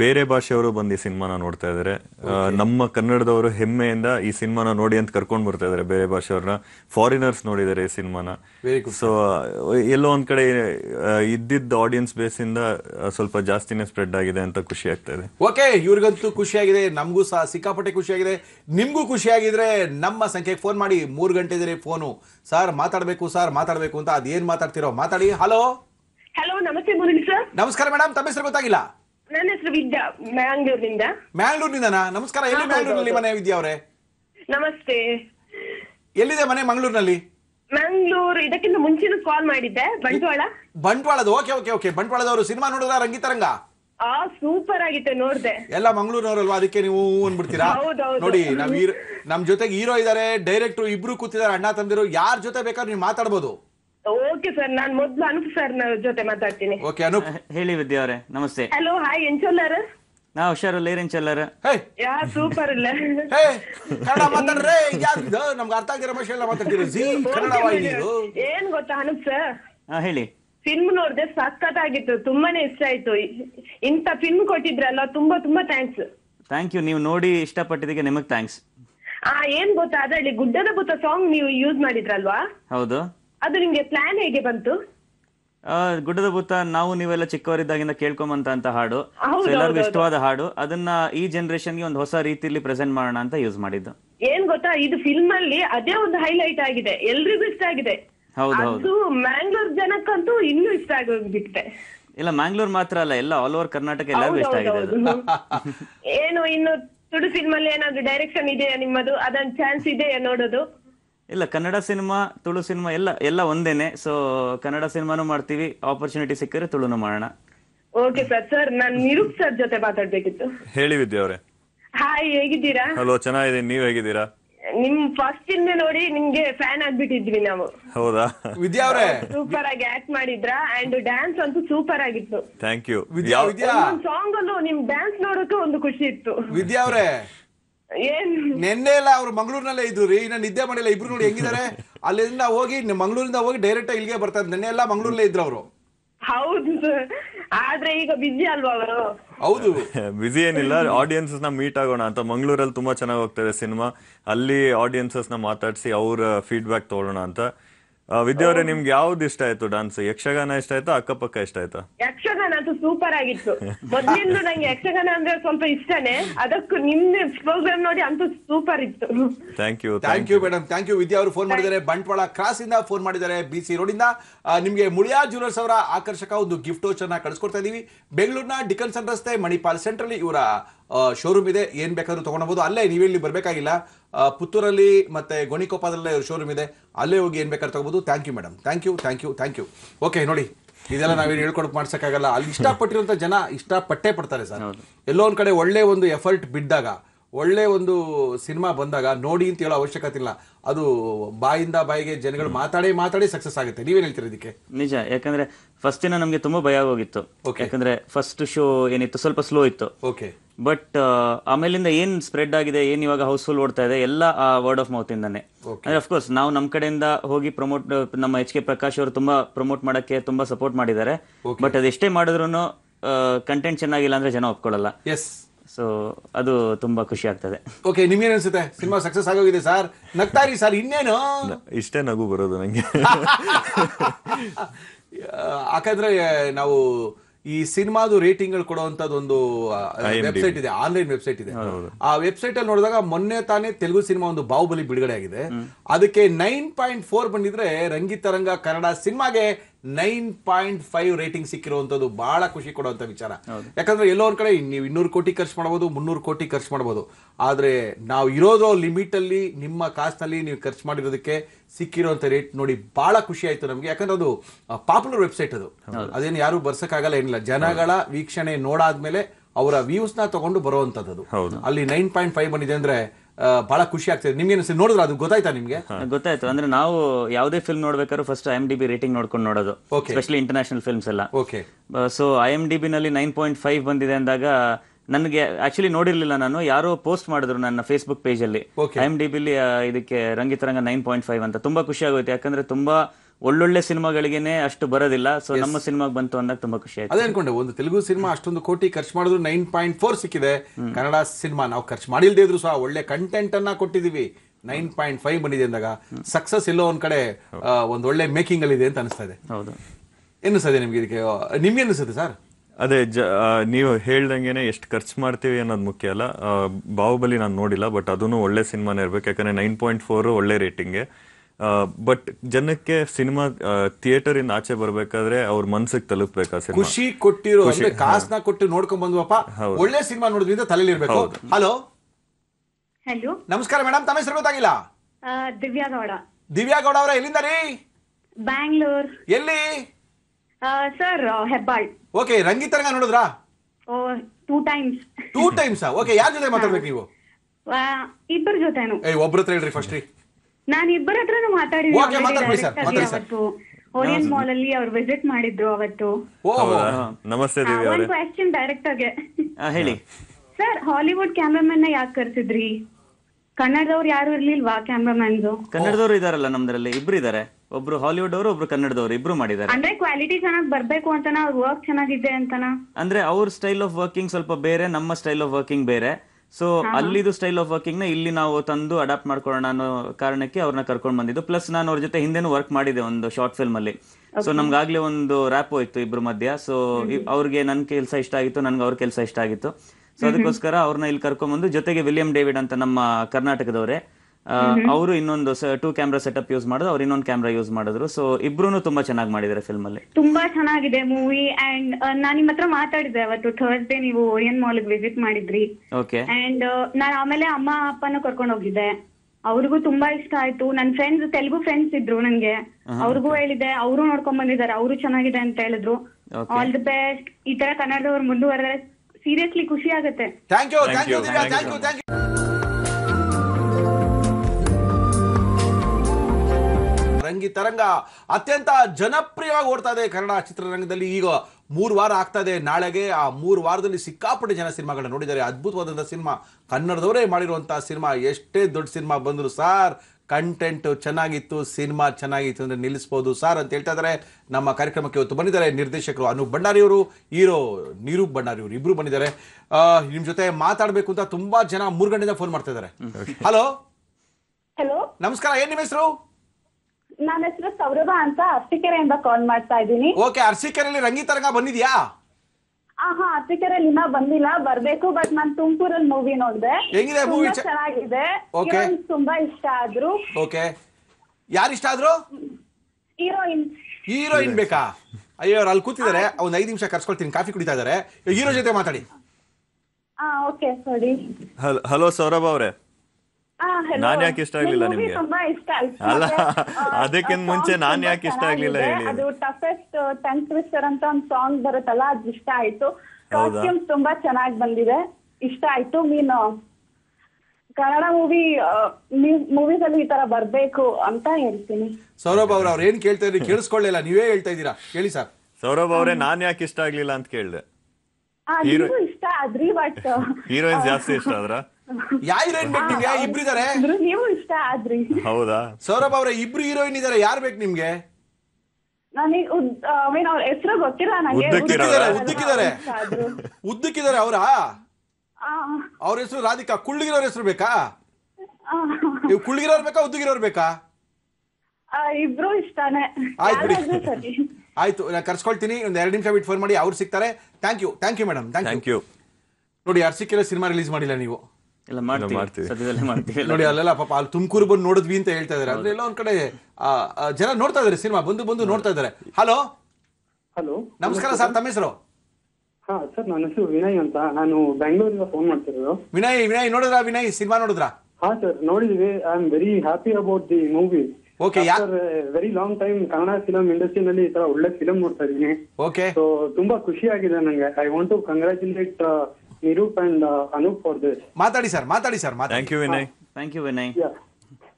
ಬೇರೆ ಭಾಷೆಯವರು ಬಂದು ಈ ಸಿನಿಮಾನ ನೋಡ್ತಾ ಇದ್ದಾರೆ ನಮ್ಮ ಕನ್ನಡದವರು ಹೆಮ್ಮೆಯಿಂದ ಈ ಸಿನಿಮಾನ ನೋಡಿ ಅಂತ ಕರ್ಕೊಂಡು ಬರ್ತಾ ಇದ್ದಾರೆ ಬೇರೆ ಭಾಷೆಯವ್ರನ್ನ ಫಾರಿನರ್ಸ್ ನೋಡಿದ್ದಾರೆ ಈ ಸಿನಿಮಾನ ಸೊ ಎಲ್ಲೋ ಒಂದ್ ಕಡೆ ಇದ್ದಿದ್ದ ಆಡಿಯನ್ಸ್ ಬೇಸ್ ಇಂದ ಸ್ವಲ್ಪ ಜಾಸ್ತಿನೇ ಸ್ಪ್ರೆಡ್ ಆಗಿದೆ ಅಂತ ಖುಷಿ ಆಗ್ತಾ ಇದೆ ಓಕೆ ಇವ್ರಿಗಂತೂ ಖುಷಿಯಾಗಿದೆ ನಮಗೂ ಸಹ ಸಿಕ್ಕಾಪಟ್ಟೆ ಖುಷಿಯಾಗಿದೆ ನಿಮ್ಗೂ ಖುಷಿಯಾಗಿದ್ರೆ ನಮ್ಮ ಸಂಖ್ಯೆಗೆ ಫೋನ್ ಮಾಡಿ ಮೂರು ಗಂಟೆ ಇದ್ರೆ ಫೋನು ಸರ್ ಮಾತಾಡಬೇಕು ಸರ್ ಮಾತಾಡಬೇಕು ಅಂತ ಅದೇನು ಮಾತಾಡ್ತಿರೋ ಮಾತಾಡಿ ಹಲೋ ಹಲೋ ನಮಸ್ತೆ ಮುರಳಿ ಸರ್ ನಮಸ್ಕಾರ ಮೇಡಮ್ ತಮ್ಮ ಹೆಸರು ಗೊತ್ತಾಗಿಲ್ಲ ನನ್ನ ಹೆಸರು ವಿದ್ಯಾ ಮ್ಯಾಂಗ್ಳೂರ್ನಿಂದ ಮ್ಯಾಂಗ್ಳೂರ್ನಿಂದನಾ ನಮಸ್ಕಾರ ಎಲ್ಲಿ ಮ್ಯಾಂಗ್ಳೂರ್ನಲ್ಲಿ ಮನೆ ವಿದ್ಯಾ ಅವರೇ ನಮಸ್ತೆ ಎಲ್ಲಿದೆ ಮನೆ ಮಂಗಳೂರಿನಲ್ಲಿ ಮ್ಯಾಂಗ್ಳೂರ್ ಇದಕ್ಕಿಂತ ಮುಂಚಿನ ಕಾಲ್ ಮಾಡಿದ್ದೆ ಬಂಟ್ವಾಳ ಬಂಟ್ವಾಳದ ಓಕೆ ಓಕೆ ಓಕೆ ಬಂಟ್ವಾಳದವರು ಸಿನಿಮಾ ನೋಡಿದ್ರ ರಂಗಿತರಂಗ ಆ ಸೂಪರ್ ಆಗಿತ್ತು ನೋಡ್ದೆ ಎಲ್ಲ ಮಂಗಳೂರಿನವರಲ್ವಾ ಅದಕ್ಕೆ ನೀವು ಅನ್ಬಿಡ್ತೀರಾ ಅಂದ್ಬಿಡ್ತೀರಾ ನೋಡಿ ನಮ್ ಹೀರೋ ನಮ್ ಜೊತೆಗೆ ಹೀರೋ ಇದಾರೆ ಡೈರೆಕ್ಟರ್ ಇಬ್ರು ಕೂತಿದ್ದಾರೆ ಅಣ್ಣ ತಂದಿರು ಯಾರ್ ಜೊತೆ ಬೇಕಾದ್ರೆ ನೀವು ಮಾತಾಡ್ಬೋದು ಓಕೆ ಸರ್ ನಾನು ಮೊದಲು ಅನುಪ್ ಸರ್ ಜೊತೆ ಮಾತಾಡ್ತೀನಿ ಓಕೆ ಅನುಪ್ ಹೇಳಿ ವಿದ್ಯಾ ಅವರೇ ನಮಸ್ತೆ ಹಲೋ ಹಾಯ್ ಎಂಚೊಲ್ಲರ್ ನಾ ಹುಷಾರು ಏನ್ ಚೆಲ್ಲಾರ ಯಾ ಸೂಪರ್ ಇಲ್ಲ ಹೇ ಕನ್ನಡ ನಮ್ಗೆ ಅರ್ಥ ಆಗಿರೋ ಭಾಷೆ ಎಲ್ಲ ಮಾತಾಡ್ತೀರಿ ಏನ್ ಗೊತ್ತಾ ಅನೂಪ್ ಸರ್ ಹಾ ಹೇಳಿ ಫಿಲ್ಮ್ ನೋಡಿದೆ ಆಗಿತ್ತು ತುಂಬಾನೇ ಇಷ್ಟ ಆಯ್ತು ಇಂತ ಫಿಲ್ಮ್ ಕೊಟ್ಟಿದ್ರಲ್ಲ ತುಂಬಾ ತುಂಬಾ ಥ್ಯಾಂಕ್ಸ್ ಥ್ಯಾಂಕ್ ಯು ನೀವು ನೋಡಿ ಇಷ್ಟಪಟ್ಟಿದ್ದಕ್ಕೆ ನಿಮಗೆ ಥ್ಯಾಂಕ್ಸ್ ಆ ಏನ್ ಗೊತ್ತಾ ಅದ್ರಲ್ಲಿ ಗುಡ್ಡದ ಭೂತ ಸಾಂಗ್ ನೀವು ಯೂಸ್ ಮಾಡಿದ್ರಲ್ವಾ ಹೌದು ಅದು ನಿಮ್ಗೆ ಪ್ಲಾನ್ ಹೇಗೆ ಬಂತು ಆ, ಗುಡ್ಡದ ಭೂತ ನಾವು ನೀವೆಲ್ಲ ಚಿಕ್ಕವರಿದ್ದಾಗಿಂದ ಕೇಳ್ಕೊಂಬಂತ ಅಂತ ಹಾಡು ಎಲ್ಲರಿಗೂ ಇಷ್ಟವಾದ ಹಾಡು ಅದನ್ನ ಈ ಜನರೇಷನ್ ಗೆ ಒಂದು ಹೊಸ ರೀತಿಯಲ್ಲಿ ಪ್ರೆಸೆಂಟ್ ಮಾಡೋಣ ಅಂತ ಯೂಸ್ ಮಾಡಿದ್ದು ಏನ್ ಗೊತ್ತಾ ಇದು ಫಿಲ್ಮ್ ಅಲ್ಲಿ ಅದೇ ಒಂದು ಹೈಲೈಟ್ ಆಗಿದೆ ಎಲ್ರಿಗೂ ಇಷ್ಟ ಆಗಿದೆ ಹೌದು ಹೌದು ಮ್ಯಾಂಗ್ಳೂರ್ ಜನಕ್ಕಂತೂ ಇನ್ನು ಇಷ್ಟ ಆಗೋಗ್ಬಿಟ್ಟೆ ಇಲ್ಲ ಮ್ಯಾಂಗ್ಳೂರ್ ಮಾತ್ರ ಅಲ್ಲ ಎಲ್ಲ ಆಲ್ ಓವರ್ ಕರ್ನಾಟಕ ಎಲ್ಲರಿಗೂ ಇಷ್ಟ ಆಗಿದೆ ಏನು ಇನ್ನು ತುಳು ಫಿಲ್ಮ್ ಅಲ್ಲಿ ಏನಾದ್ರು ಡೈರೆಕ್ಷನ್ ಇದೆಯಾ ನಿಮ್ಮದು ಅದೊಂದು ಚಾನ್ಸ್ ಇದೆಯಾ ನೋಡೋದು ಇಲ್ಲ ಕನ್ನಡ ಸಿನಿಮಾ ತುಳು ಸಿನಿಮಾ ಎಲ್ಲ ಎಲ್ಲ ಒಂದೇನೆ ಸೊ ಕನ್ನಡ ಸಿನಿಮಾನು ಮಾಡ್ತೀವಿ ಆಪರ್ಚುನಿಟಿ ಸಿಕ್ಕರೆ ತುಳುನು ಮಾಡೋಣ ಓಕೆ ಸರ್ ಸರ್ ನಾನು ನಿರೂಪ್ ಸರ್ ಜೊತೆ ಮಾತಾಡ್ಬೇಕಿತ್ತು ಹೇಳಿ ವಿದ್ಯಾ ಅವರೇ ಹಾಯ್ ಹೇಗಿದ್ದೀರಾ ಹಲೋ ಚೆನ್ನಾಗಿದ್ದೀನಿ ನೀವ್ ಹೇಗಿದ್ದೀರಾ ನಿಮ್ ಫಸ್ಟ್ ಇಂದ ನೋಡಿ ನಿಮ್ಗೆ ಫ್ಯಾನ್ ಆಗ್ಬಿಟ್ಟಿದ್ವಿ ನಾವು ಹೌದಾ ವಿದ್ಯಾ ಅವರೇ ಸೂಪರ್ ಆಗಿ ಆಕ್ಟ್ ಮಾಡಿದ್ರ ಅಂಡ್ ಡ್ಯಾನ್ಸ್ ಅಂತೂ ಸೂಪರ್ ಆಗಿತ್ತು thank you Vidya Vidya song ಅಲ್ಲೂ ನಿಮ್ ಡ್ಯಾನ್ಸ್ ನೋಡೋಕೆ ಒಂದು ಖುಷಿ ಇತ್ತು ವಿದ್ಯಾ ಅವರೇ ನಿನ್ನೆ ಎಲ್ಲ ಅವ್ರು ಮಂಗಳೂರಿನಲ್ಲೇ ಇದ್ರು ರೀ ಇನ್ನ ನಿದ್ದೆ ಮಾಡಿಲ್ಲ ಇಬ್ರು ನೋಡಿ ಹೆಂಗಿದ್ದಾರೆ ಅಲ್ಲಿಂದ ಹೋಗಿ ಮಂಗಳೂರಿಂದ ಹೋಗಿ ಡೈರೆಕ್ಟ್ ಇಲ್ಲಿಗೆ ಬರ್ತಾರೆ ನಿನ್ನೆ ಎಲ್ಲ ಮಂಗಳೂರಲ್ಲೇ ಇದ್ರು ಅವರು ಹೌದು ಆದ್ರೆ ಈಗ ಅಲ್ವಾ ಹೌದು ಬಿಸಿ ಏನಿಲ್ಲ ಆಡಿಯನ್ಸಸ್ ನ ಮೀಟ್ ಆಗೋಣ ಅಂತ ಮಂಗಳೂರಲ್ಲಿ ತುಂಬಾ ಚೆನ್ನಾಗಿ ಹೋಗ್ತಾರೆ ಸಿನಿಮಾ ಅಲ್ಲಿ ಆಡಿಯನ್ಸಸ್ ನ ಮಾತಾಡಿಸಿ ಅವ್ರ ಫೀಡ್ಬ್ಯಾಕ್ ತಗೊಳ್ಳೋಣ ಅಂತ ವಿದ್ಯಾವ್ರೆ ನಿಮ್ಗೆ ಯಾವ್ದು ಇಷ್ಟ ಆಯ್ತು ಡಾನ್ಸ್ ಯಕ್ಷಗಾನ ಇಷ್ಟ ಆಯ್ತಾ ಅಕ್ಕಪಕ್ಕ ಇಷ್ಟ ಆಯ್ತಾ ಯಕ್ಷಗಾನ ಅಂತೂ ಸೂಪರ್ ಆಗಿತ್ತು ಮೊದ್ಲಿಂದ ನಂಗೆ ಯಕ್ಷಗಾನ ಅಂದ್ರೆ ಸ್ವಲ್ಪ ಇಷ್ಟನೇ ಅದಕ್ಕೂ ನಿಮ್ದು ಪ್ರೋಗ್ರಾಮ್ ನೋಡಿ ಅಂತೂ ಸೂಪರ್ ಇತ್ತು thank you thank you madam thank you Vidya ಅವರು ಫೋನ್ ಮಾಡಿದ್ದಾರೆ ಬಂಟ್ವಾಳ ಕ್ರಾಸ್ ಇಂದ ಫೋನ್ ಮಾಡಿದ್ದಾರೆ ಬಿ ಸಿ ರೋಡ್ ಇಂದ ನಿಮ್ಗೆ ಮುಳಿಯಾ ಜುರಲ್ಸ್ ಅವರ ಆಕರ್ಷಕ ಒಂದು ಗಿಫ್ಟ್ ವೋಚರ್ ನ ಕಳಿಸ್ಕೊಡ್ತಾ ಇದೀವಿ ಬೆಂಗಳೂರಿನ ಡಿಕನ್ಸನ್ ರಸ್ತೆ ಮಣಿಪಾಲ್ ಸೆಂಟ್ರಲ್ಲಿ ಇವರ ಶೋರೂಮ್ ಇದೆ ಏನ್ ಬೇಕಾದ್ರೂ ತಗೊಂಡಬಹುದು ಅಲ್ಲೇ ಇಲ್ಲಿ ಬರಬೇಕಾಗಿಲ್ಲ ಪುತ್ತೂರಲ್ಲಿ ಮತ್ತೆ ಗೋಣಿಕೊಪ್ಪದಲ್ಲೇ ಶೋರೂಮ್ ಇದೆ ಅಲ್ಲೇ ಹೋಗಿ ಏನ್ ಬೇಕಾದ್ರೆ ತಗೋಬಹುದು thank you madam thank you thank you thank you okay ನೋಡಿ ಇದೆಲ್ಲ ನಾವೇನು ಹೇಳ್ಕೊಡಕ್ ಮಾಡ್ಸಕ್ಕಾಗಲ್ಲ ಅಲ್ಲಿ ಇಷ್ಟಪಟ್ಟಿರುವಂತ ಜನ ಇಷ್ಟ ಪಡ್ತಾರೆ ಸರ್ ಎಲ್ಲೋ ಒಂದ್ ಕಡೆ ಒಳ್ಳೆ ಒಂದು ಎಫರ್ಟ್ ಬಿದ್ದಾಗ ಒಳ್ಳೆ ಒಂದು ಸಿನಿಮಾ ಬಂದಾಗ ನೋಡಿ ಅಂತ ಹೇಳೋ ಅವಶ್ಯಕತೆ ಇಲ್ಲ ಅದು ಬಾಯಿಂದ ಬಾಯಿಗೆ ಜನಗಳು ಮಾತಾಡಿ ಮಾತಾಡಿ ಸಕ್ಸಸ್ ಆಗುತ್ತೆ ನೀವೇನ್ ಹೇಳ್ತೀರಿ ಇದಕ್ಕೆ ನಿಜ ಯಾಕಂದ್ರೆ ಫಸ್ಟ್ ದಿನ ನಮಗೆ ತುಂಬಾ ಭಯ ಹೋಗಿತ್ತು ಯಾಕಂದ್ರೆ ಫಸ್ಟ್ ಶೋ ಏನಿತ್ತು ಸ್ವಲ್ಪ ಸ್ಲೋ ಇತ್ತು ಓಕೆ ಬಟ್ uh, ಆಮೇಲಿಂದ ಏನ್ ಸ್ಪ್ರೆಡ್ ಆಗಿದೆ ಏನ್ ಇವಾಗ ಹೌಸ್ ಫುಲ್ ಓಡ್ತಾ ಇದೆ ಎಲ್ಲ ಆ ವರ್ಡ್ ಆಫ್ ಮೌತ್ ಇಂದಾನೆ ಅಂದ್ರೆ ಅಫ್ಕೋರ್ಸ್ ನಾವು ನಮ್ ಕಡೆಯಿಂದ ಹೋಗಿ ಪ್ರಮೋಟ್ uh, ನಮ್ಮ ಎಚ್ ಕೆ ಪ್ರಕಾಶ್ ಅವರು ತುಂಬಾ ಪ್ರಮೋಟ್ ಮಾಡಕ್ಕೆ ತುಂಬಾ ಸಪೋರ್ಟ್ ಮಾಡಿದ್ದಾರೆ ಬಟ್ ಅದೆಷ್ಟೇ ಮಾಡಿದ್ರು ಕಂಟೆಂಟ್ uh, ಚೆನ್ನಾಗಿಲ್ಲ ಅಂದ್ರೆ ಜನ ಒಪ್ಕೊಳ್ಳಲ್ಲ ಎಸ್ ಸೊ ಅದು ತುಂಬಾ ಖುಷಿ ಆಗ್ತದೆ ಓಕೆ ನಿಮ್ಗೇನು ಅನ್ಸುತ್ತೆ ಸಿನಿಮಾ ಸಕ್ಸಸ್ ಆಗೋಗಿದೆ ಸರ್ ನಗ್ತಾರಿ ಸರ್ ಇನ್ನೇನು ಇಷ್ಟೇ ನಗು ಬರೋದು ನಂಗೆ ಯಾಕಂದ್ರೆ ನಾವು ಈ ಸಿನಿಮಾದು ರೇಟಿಂಗ್ ಕೊಡುವಂತದ್ದು ಒಂದು ವೆಬ್ಸೈಟ್ ಇದೆ ಆನ್ಲೈನ್ ವೆಬ್ಸೈಟ್ ಇದೆ ಆ ವೆಬ್ಸೈಟ್ ಅಲ್ಲಿ ನೋಡಿದಾಗ ಮೊನ್ನೆ ತಾನೇ ತೆಲುಗು ಸಿನಿಮಾ ಒಂದು ಬಾಹುಬಲಿ ಬಿಡುಗಡೆ ಆಗಿದೆ ಅದಕ್ಕೆ ನೈನ್ ಪಾಯಿಂಟ್ ಫೋರ್ ಬಂದಿದ್ರೆ ರಂಗಿತರಂಗ ಕನ್ನಡ ಸಿನಿಮಾಗೆ ನೈನ್ ಪಾಯಿಂಟ್ ಫೈವ್ ರೇಟಿಂಗ್ ಸಿಕ್ಕಿರುವಂತದ್ದು ಬಹಳ ಖುಷಿ ಕೊಡುವಂತ ವಿಚಾರ ಯಾಕಂದ್ರೆ ಎಲ್ಲೋ ಒಂದ್ ಕಡೆ ನೀವು ಇನ್ನೂರು ಕೋಟಿ ಖರ್ಚು ಮಾಡಬಹುದು ಮುನ್ನೂರು ಕೋಟಿ ಖರ್ಚು ಮಾಡಬಹುದು ಆದ್ರೆ ನಾವು ಇರೋದು ಲಿಮಿಟ್ ಅಲ್ಲಿ ನಿಮ್ಮ ನಲ್ಲಿ ನೀವು ಖರ್ಚು ಮಾಡಿರೋದಕ್ಕೆ ಸಿಕ್ಕಿರುವಂತ ರೇಟ್ ನೋಡಿ ಬಹಳ ಖುಷಿ ಆಯ್ತು ನಮ್ಗೆ ಯಾಕಂದ್ರೆ ಅದು ಪಾಪ್ಯುಲರ್ ವೆಬ್ಸೈಟ್ ಅದು ಅದೇನು ಯಾರು ಬರ್ಸಕ್ಕಾಗಲ್ಲ ಏನಿಲ್ಲ ಜನಗಳ ವೀಕ್ಷಣೆ ನೋಡಾದ್ಮೇಲೆ ಅವರ ವ್ಯೂಸ್ ನ ತಗೊಂಡು ಬರುವಂತದ್ದು ಅಲ್ಲಿ ನೈನ್ ಪಾಯಿಂಟ್ ಫೈವ್ ಬಂದಿದೆ ಅಂದ್ರೆ ಬಹಳ ಖುಷಿ ಆಗ್ತದೆ ನಿಮ್ಗೆ ಅನಿಸ್ತದೆ ನೋಡಿದ್ರೆ ಅದು ಗೊತ್ತಾಯ್ತಾ ನಿಮ್ಗೆ ಗೊತ್ತಾಯ್ತು ಅಂದ್ರೆ ನಾವು ಯಾವುದೇ ಫಿಲ್ಮ್ ನೋಡ್ಬೇಕಾದ್ರೂ first I M D B rating ನೋಡ್ಕೊಂಡು ನೋಡೋದು ಸ್ಪೆಷಲಿ ಇಂಟರ್ನ್ಯಾಷನಲ್ ಫಿಲ್ಮ್ಸ್ ಎಲ್ಲ okay so I M D ನಲ್ಲಿ ನೈನ್ ಪಾಯಿಂಟ್ ಫೈವ್ ಬಂದಿದೆ ಅಂದಾಗ ನನಗೆ ಆಕ್ಚುಲಿ ನೋಡಿರ್ಲಿಲ್ಲ ನಾನು ಯಾರೋ ಪೋಸ್ಟ್ ಮಾಡಿದ್ರು ನನ್ನ ಫೇಸ್ಬುಕ್ ಪೇಜಲ್ಲಿ ಅಲ್ಲಿ ಐ ಎಮ್ ಡಿ ಬಿ ಇದಕ್ಕೆ ರಂಗಿತರಂಗ ನೈನ್ ಪಾಯಿಂಟ್ ಫೈವ್ ಅಂತ ತುಂಬಾ ಖುಷಿ ಆಗೋಯ್ತು ಯಾಕಂದ್ರೆ ತುಂಬಾ ಒಳ್ಳೊಳ್ಳೆ ಸಿನಿಮಾಗಳಿಗೆ ಅಷ್ಟು ಬರೋದಿಲ್ಲ ಸೊ ನಮ್ಮ ಸಿನಿಮಾಗೆ ಬಂತು ಅಂದಾಗ ತುಂಬಾ ಖುಷಿ ಆಯ್ತು ಅದೇ ಅನ್ಕೊಂಡೆ ಒಂದು ತೆಲುಗು ಸಿನಿಮಾ ಅಷ್ಟೊಂದು ಕೋಟಿ ಖರ್ಚು ಮಾಡಿದ್ರು ನೈನ್ ಪಾಯಿಂಟ್ ಫೋರ್ ಸಿಕ್ಕಿದೆ ಕನ್ನಡ ಸಿನಿಮಾ ನಾವು ಖರ್ಚು ಮಾಡಿಲ್ದೇ ಇದ್ರು ಸಹ ಒಳ್ಳೆ ಕಂಟೆಂಟ್ ಅನ್ನ ಕೊಟ್ಟಿದೀವಿ ನೈನ್ ಪಾಯಿಂಟ್ ಫೈವ್ ಬಂದಿದೆ ಅಂದಾಗ ಸಕ್ಸಸ್ ಇಲ್ಲೋ ಒಂದ್ ಕಡೆ ಒಂದ್ ಒಳ್ಳೆ ಮೇಕಿಂಗ್ ಅಲ್ಲಿ ಇದೆ ಅಂತ ಅನಿಸ್ತಾ ಇದೆ ಹೌದು ಎನ್ನಿಸ್ತದೆ ನಿಮ್ಗೆ ಇದಕ್ಕೆ ನಿಮ್ಗೆ ಅನಿಸುತ್ತೆ ಸರ್ ಅದೇ ಜ ನೀವು ಹೇಳ್ದಂಗೆನೆ ಎಷ್ಟು ಖರ್ಚು ಮಾಡ್ತೀವಿ ಅನ್ನೋದು ಮುಖ್ಯ ಅಲ್ಲ ಬಾಹುಬಲಿ ನಾನು ನೋಡಿಲ್ಲ ಬಟ್ ಅದೂ ಒಳ್ಳೆ ಸಿನಿಮಾನೇ ಇರಬೇಕು ಯಾಕಂದ್ರೆ ನೈನ್ ಪಾಯಿಂಟ್ ಫೋರ್ ಒಳ್ಳೆ ರೇಟಿಂಗ್ ಬಟ್ ಜನಕ್ಕೆ ಸಿನಿಮಾ ಥಿಯೇಟರ್ ಇಂದ ಆಚೆ ಬರ್ಬೇಕಾದ್ರೆ ಅವ್ರ ಮನ್ಸಿಗೆ ತಲುಪಬೇಕಾ ಖುಷಿ ಕೊಟ್ಟಿರೋ ಕಾಸ್ನ ಕೊಟ್ಟು ನೋಡ್ಕೊಂಡ್ ಬಂದ್ವಪ್ಪ ಒಳ್ಳೆ ಸಿನಿಮಾ ನೋಡಿದ್ರಿಂದ ತಲೆಯಲ್ಲಿ ಇರ್ಬೇಕು ಹಲೋ ಹಲೋ ನಮಸ್ಕಾರ ಮೇಡಮ್ ತಮ್ಮ ಹೆಸರು ಗೊತ್ತಾಗಿಲ್ಲ ದಿವ್ಯಾ ಗೌಡ ಅವರ ಎಲ್ಲಿಂದ ರೀ ಬ್ಯಾಂಗ್ಳೂರ್ ಎಲ್ಲಿ ಸರ್ ಹೆಬ್ಬಾಳ್ ಓಕೆ ನೋಡಿದ್ರಾ two times two times okay ಯಾರ ಜೊತೆ ಮಾತಾಡ್ಬೇಕು ನೀವು ಇಬ್ಬರ ಜೊತೆನು ಏ ಹತ್ರ ಹೇಳ್ರಿ ಫಸ್ಟ್ ರೀ ನಾನು ಇಬ್ಬರ ಹತ್ರನೂ Okay, ಮಾತಾಡಿದ್ದೀನಿ ಮಾತಾಡಿ ಓರಿಯನ್ ಮಾಲ್ ಅಲ್ಲಿ ಅವ್ರು ವಿಸಿಟ್ ಮಾಡಿದ್ರು ಅವತ್ತು ಓಹೋ ನಮಸ್ತೆ ದೇವಿ ಅವರೇ ಒಂದು ಕ್ವೆಶ್ಚನ್ ಡೈರೆಕ್ಟ್ ಆಗಿ ಹೇಳಿ ಸರ್ ಹಾಲಿವುಡ್ ಕ್ಯಾಮ್ರಾಮನ್ ನ ಯಾಕೆ ಕರ್ಸಿದ್ರಿ ಕನ್ನಡದವ್ರು ಯಾರು ಇರ್ಲಿಲ್ವಾ ಕ್ಯಾಮ್ರಾಮನ್ಸ್ ಕನ್ನಡದವರು ಇದಾರಲ್ಲ ನಮ್ದ್ರಲ್ಲಿ ಇಬ್ರು ಇದಾರೆ ಒಬ್ರು ಹಾಲಿವುಡ್ ಅವರು ಒಬ್ರು ಕನ್ನಡದವರು ಇಬ್ರು ಮಾಡಿದ್ದಾರೆ ಅಂದ್ರೆ ಕ್ವಾಲಿಟಿ ಚೆನ್ನಾಗಿ ಬರ್ಬೇಕು ಅಂತಾನ ಅವ್ರ ವರ್ಕ್ ಚೆನ್ನಾಗಿದೆ ಅಂತಾನ ಅಂದ್ರೆ ಅವ್ರ ಸ್ಟೈಲ್ ಆಫ್ ವರ್ಕಿಂಗ್ ಸ್ವಲ್ಪ ಬೇರೆ ನಮ್ಮ ಸ್ಟೈಲ್ ಆಫ್ ವರ್ಕಿಂಗ್ ಬೇರೆ ಸೊ ಅಲ್ಲಿದು ಸ್ಟೈಲ್ ಆಫ್ ವರ್ಕಿಂಗ್ ನ ಇಲ್ಲಿ ನಾವು ತಂದು ಅಡಾಪ್ಟ್ ಮಾಡ್ಕೊಳ್ಳೋಣ ಅನ್ನೋ ಕಾರಣಕ್ಕೆ ಅವ್ರನ್ನ ಕರ್ಕೊಂಡು ಬಂದಿದ್ದು ಪ್ಲಸ್ ನಾನು ಅವ್ರ ಜೊತೆ ಹಿಂದೆನೂ ವರ್ಕ್ ಮಾಡಿದೆ ಒಂದು ಶಾರ್ಟ್ ಫಿಲ್ಮ್ ಅಲ್ಲಿ ಸೊ ನಮ್ಗಾಗ್ಲೇ ಒಂದು ರ್ಯಾಪ್ ಹೋಯ್ತು ಇಬ್ರು ಮಧ್ಯ ಸೊ ಅವ್ರಿಗೆ ನನ್ ಕೆಲಸ ಇಷ್ಟ ಆಗಿತ್ತು ನನ್ಗೆ ಅವ್ರ ಕೆಲಸ ಇಷ್ಟ ಆಗಿತ್ತು ಸೊ ಅದಕ್ಕೋಸ್ಕರ ಅವ್ರನ್ನ ಇಲ್ಲಿ ಕರ್ಕೊಂಡ್ಬಂದು ಜೊತೆಗೆ ವಿಲಿಯಂ ಡೇವಿಡ್ ಅಂತ ನಮ್ಮ ಕರ್ನಾಟಕದವರೇ ಅವರು ಇನ್ನೊಂದು ಟೂ ಕ್ಯಾಮ್ರಾ ಸೆಟಪ್ ಯೂಸ್ ಮಾಡಿದ್ರು ಅವ್ರು ಇನ್ನೊಂದು ಕ್ಯಾಮ್ರಾ ಯೂಸ್ ಮಾಡಿದ್ರು ಸೊ ಇಬ್ರು ತುಂಬಾ ಚೆನ್ನಾಗಿ ಮಾಡಿದ್ದಾರೆ ಫಿಲ್ಮ್ ಅಲ್ಲಿ ತುಂಬಾ ಚೆನ್ನಾಗಿದೆ ಮೂವಿ ಅಂಡ್ ನಾನು ನಿಮ್ ಹತ್ರ ಮಾತಾಡಿದೆ ಅವತ್ತು ಥರ್ಸ್ಡೇ ನೀವು ಓರಿಯನ್ ಮಾಲ್ ವಿಸಿಟ್ ಮಾಡಿದ್ರಿ ಓಕೆ ಅಂಡ್ ನಾನು ಆಮೇಲೆ ಅಮ್ಮ ಅಪ್ಪನ ಕರ್ಕೊಂಡು ಹೋಗಿದ್ದೆ ಅವ್ರಿಗೂ ತುಂಬಾ ಇಷ್ಟ ಆಯ್ತು ನನ್ನ ಫ್ರೆಂಡ್ಸ್ ತೆಲುಗು ಫ್ರೆಂಡ್ಸ್ ಇದ್ರು ನನ್ಗೆ ಅವ್ರಿಗೂ ಹೇಳಿದೆ ಅವರು ನೋಡ್ಕೊಂಡ್ ಬಂದಿದ್ದಾರೆ ಅವರು ಚೆನ್ನಾಗಿದೆ ಅಂತ ಹೇಳಿದ್ರು ಆಲ್ ದಿ ಬೆಸ್ಟ್ ಈ ತರ ಕನ್ನಡದವ್ರು ಮುಂದುವರೆದ್ರೆ ಸೀರಿಯಸ್ಲಿ ಖುಷಿ ಆಗುತ್ತೆ thank you thank you thank you Rangi Taranga ಅತ್ಯಂತ ಜನಪ್ರಿಯವಾಗಿ ಓಡ್ತಾ ಇದೆ ಕನ್ನಡ ಚಿತ್ರರಂಗದಲ್ಲಿ ಈಗ ಮೂರು ವಾರ ಆಗ್ತಾ ಇದೆ ನಾಳೆಗೆ ಆ ಮೂರು ವಾರದಲ್ಲಿ ಸಿಕ್ಕಾಪಟ್ಟೆ ಜನ ಸಿನಿಮಾಗಳನ್ನ ನೋಡಿದ್ದಾರೆ ಅದ್ಭುತವಾದಂಥ ಸಿನಿಮಾ ಕನ್ನಡದವರೇ ಮಾಡಿರುವಂಥ ಸಿನಿಮಾ ಎಷ್ಟೇ ದೊಡ್ಡ ಸಿನಿಮಾ ಬಂದ್ರು ಸಾರ್ ಕಂಟೆಂಟ್ ಚೆನ್ನಾಗಿತ್ತು ಸಿನಿಮಾ ಚೆನ್ನಾಗಿತ್ತು ಅಂದ್ರೆ ನಿಲ್ಲಿಸ್ಬೋದು ಸಾರ್ ಅಂತ ಹೇಳ್ತಾ ಇದ್ದಾರೆ ನಮ್ಮ ಕಾರ್ಯಕ್ರಮಕ್ಕೆ ಇವತ್ತು ಬಂದಿದ್ದಾರೆ ನಿರ್ದೇಶಕರು ಅನೂಪ್ ಅವರು ಹೀರೋ ನೀರೂಪ್ ಅವರು ಇಬ್ಬರು ಬಂದಿದ್ದಾರೆ ನಿಮ್ಮ ಜೊತೆ ಮಾತಾಡಬೇಕು ಅಂತ ತುಂಬಾ ಜನ ಮೂರು ಗಂಟೆಯಿಂದ ಫೋನ್ ಮಾಡ್ತಾ ಇದ್ದಾರೆ ಹಲೋ ನಮಸ್ಕಾರ ಏನ್ ನಿಮ್ಮ ಹೆಸರು ನನ್ನ ಹೆಸರು ಸೌರಭ ಅಂತ ಅರ್ಸಿಕೆರೆಯಿಂದ ಕಾಲ್ ಮಾಡ್ತಾ ಇದ್ದೀನಿ ಓಕೆ ಅರ್ಸಿಕೆರೆಯಲ್ಲಿ ತರಂಗ ಬಂದಿದ್ಯಾ ಆಹಾ ಅರ್ಸಿಕೆರೆಯಲ್ಲಿ ಇನ್ನ ಬಂದಿಲ್ಲ ಬರ್ಬೇಕು ಬಟ್ ನಾನು ತುಮಕೂರಲ್ಲಿ ಮೂವಿ ನೋಡಿದೆ ಹೆಂಗಿದೆ ಮೂವಿ ಚೆನ್ನಾಗಿದೆ ಓಕೆ ತುಂಬಾ ಇಷ್ಟ ಆದ್ರು ಓಕೆ ಯಾರು ಇಷ್ಟ ಆದ್ರು ಹೀರೋಯಿನ್ ಹೀರೋಯಿನ್ ಬೇಕಾ ಅಯ್ಯೋ ಅವ್ರು ಅಲ್ಲಿ ಕೂತಿದ್ದಾರೆ ಒಂದು ಐದು ನಿಮಿಷ ಕರ್ಸ್ಕೊಳ್ತೀನಿ ಕಾಫಿ ಕುಡಿತಾ ಇದಾರೆ ಹೀರೋ ಜೊತೆ ಮಾತಾಡಿ ಆ ಓಕೆ ಸರಿ ಹಲೋ ಸೌರಭ ಅವರೇ ನಾನ್ ಯಾಕೆ ಇಷ್ಟ ಆಗ್ಲಿಲ್ಲ ನಿಮ್ಗೆ ಅಲ್ಲ ಅದಕ್ಕಿಂತ ಮುಂಚೆ ನಾನ್ ಯಾಕೆ ಇಷ್ಟ ಆಗ್ಲಿಲ್ಲ ಹೇಳಿ ಅದು ಟಫೆಸ್ಟ್ ಟೆಂತ್ ಸರ್ ಅಂತ ಒಂದು ಸಾಂಗ್ ಬರುತ್ತಲ್ಲ ಅದು ಇಷ್ಟ ಆಯ್ತು ಕಾಸ್ಟ್ಯೂಮ್ಸ್ ತುಂಬಾ ಚೆನ್ನಾಗಿ ಬಂದಿದೆ ಇಷ್ಟ ಆಯ್ತು ಮೀನ್ ಕನ್ನಡ ಮೂವಿ ಮೂವೀಸ್ ಅಲ್ಲಿ ಈ ತರ ಬರ್ಬೇಕು ಅಂತ ಹೇಳ್ತೀನಿ ಸೌರಭ್ ಅವ್ರ ಅವ್ರ ಏನ್ ಕೇಳ್ತಾ ಇದ್ರಿ ಕೇಳಿಸ್ಕೊಳ್ಳಿಲ್ಲ ನೀವೇ ಹೇಳ್ತಾ ಇದ್ದೀರಾ ಕೇಳಿ ಸರ್ ಸೌರಭ್ ಅವರೇ ನಾನ್ ಯಾಕೆ ಇಷ್ಟ ಆಗ್ಲಿಲ್ಲ ಅಂತ ಕೇಳಿದೆ ಇಷ್ಟ ಆದ್ರಿ ಬಟ್ ಹೀರೋಯಿನ್ಸ್ ಜಾಸ್ತಿ ಇಷ್ಟ ಆದ್ರಾ ಯಾವ ಹೀರೋಯಿನ್ ಬೇಕು ನಿಮ್ಗೆ ಇಬ್ರಿದ್ದಾರೆ ನೀವು ಇಷ್ಟ ಆದ್ರಿ ಹೌದಾ ಸೌರಭ್ ಅವರ ಇಬ್ರು ಹೀರೋಯಿನ್ ಇದಾರೆ ಯಾರು ಬೇಕು ನಿಮ್ಗೆ ಉದ್ದಕ್ಕಿದ್ದಾರೆ ಉದ್ದಕ್ಕಿದ್ದಾರೆ ಅವರಾ ಅವ್ರ ಹೆಸರು ರಾಧಿಕಾ ಕುಳ್ಳಿಗಿರೋರ್ ಹೆಸರು ಬೇಕಾ ನೀವು ಕುಳ್ಳಿಗಿರೋರ್ ಬೇಕಾ ಉದ್ದಗಿರೋರ್ ಬೇಕಾ ಇಬ್ರು ಇಷ್ಟಾನೆ ಆಯ್ತು ನಾ ಆಯ್ತು ನಾನು ಕರ್ಸ್ಕೊಳ್ತೀನಿ ಒಂದ್ ಎರಡು ನಿಮಿಷ ಬಿಟ್ಟು ಫೋನ್ ಮಾಡಿ ಅವ್ರು ಸಿಗ್ತಾರೆ thank you thank you madam thank you ನೋಡಿ ಯಾರು ಸಿಕ್ಕಿರೋ ಸಿನಿಮಾ ರಿಲೀಸ್ ಮಾಡಿಲ್ಲ ನೀವು ಇಲ್ಲ ಮಾಡ್ತೀವಿ ನೋಡಿ ಅಲ್ಲೆಲ್ಲ ಪಾಪ ಅಲ್ಲಿ ತುಮಕೂರು ಬಂದು ನೋಡಿದ್ವಿ ಅಂತ ಹೇಳ್ತಾ ಇದಾರೆ ಅಂದ್ರೆ ಒಂದ್ ಕಡೆ ಜನ ನೋಡ್ತಾ ಇದಾರೆ ಸಿನಿಮಾ ಬಂದು ಬಂದು ನೋಡ್ತಾ ಇದಾರೆ ಹಲೋ ಹಲೋ ನಮಸ್ಕಾರ ಸರ್ ತಮ್ಮ ಹೆಸರು ಹಾ ಸರ್ ನನ್ನ ಹೆಸರು ವಿನಯ್ ಅಂತ ನಾನು ಬೆಂಗಳೂರಿಂದ ಫೋನ್ ಮಾಡ್ತಿರೋದು ವಿನಯ್ ವಿನಯ್ ನೋಡಿದ್ರಾ ವಿನಯ್ ಸಿನಿಮಾ ನೋಡಿದ್ರಾ ಹಾ ಸರ್ ನೋಡಿದ್ವಿ I am very happy about the movie okay very long time Kannada film ಇಂಡಸ್ಟ್ರಿನಲ್ಲಿ ಈ ತರ ಒಳ್ಳೆ ಫಿಲಂ ನೋಡ್ತಾ ಇದೀನಿ ಓಕೆ ಸೊ ತುಂಬಾ ಖುಷಿ ಆಗಿದೆ ನಂಗೆ I want to congratulate Nirup and Anup for this ಮಾತಾಡಿ ಸರ್ ಮಾತಾಡಿ sir thank you Vinay thank you Vinay Yeah.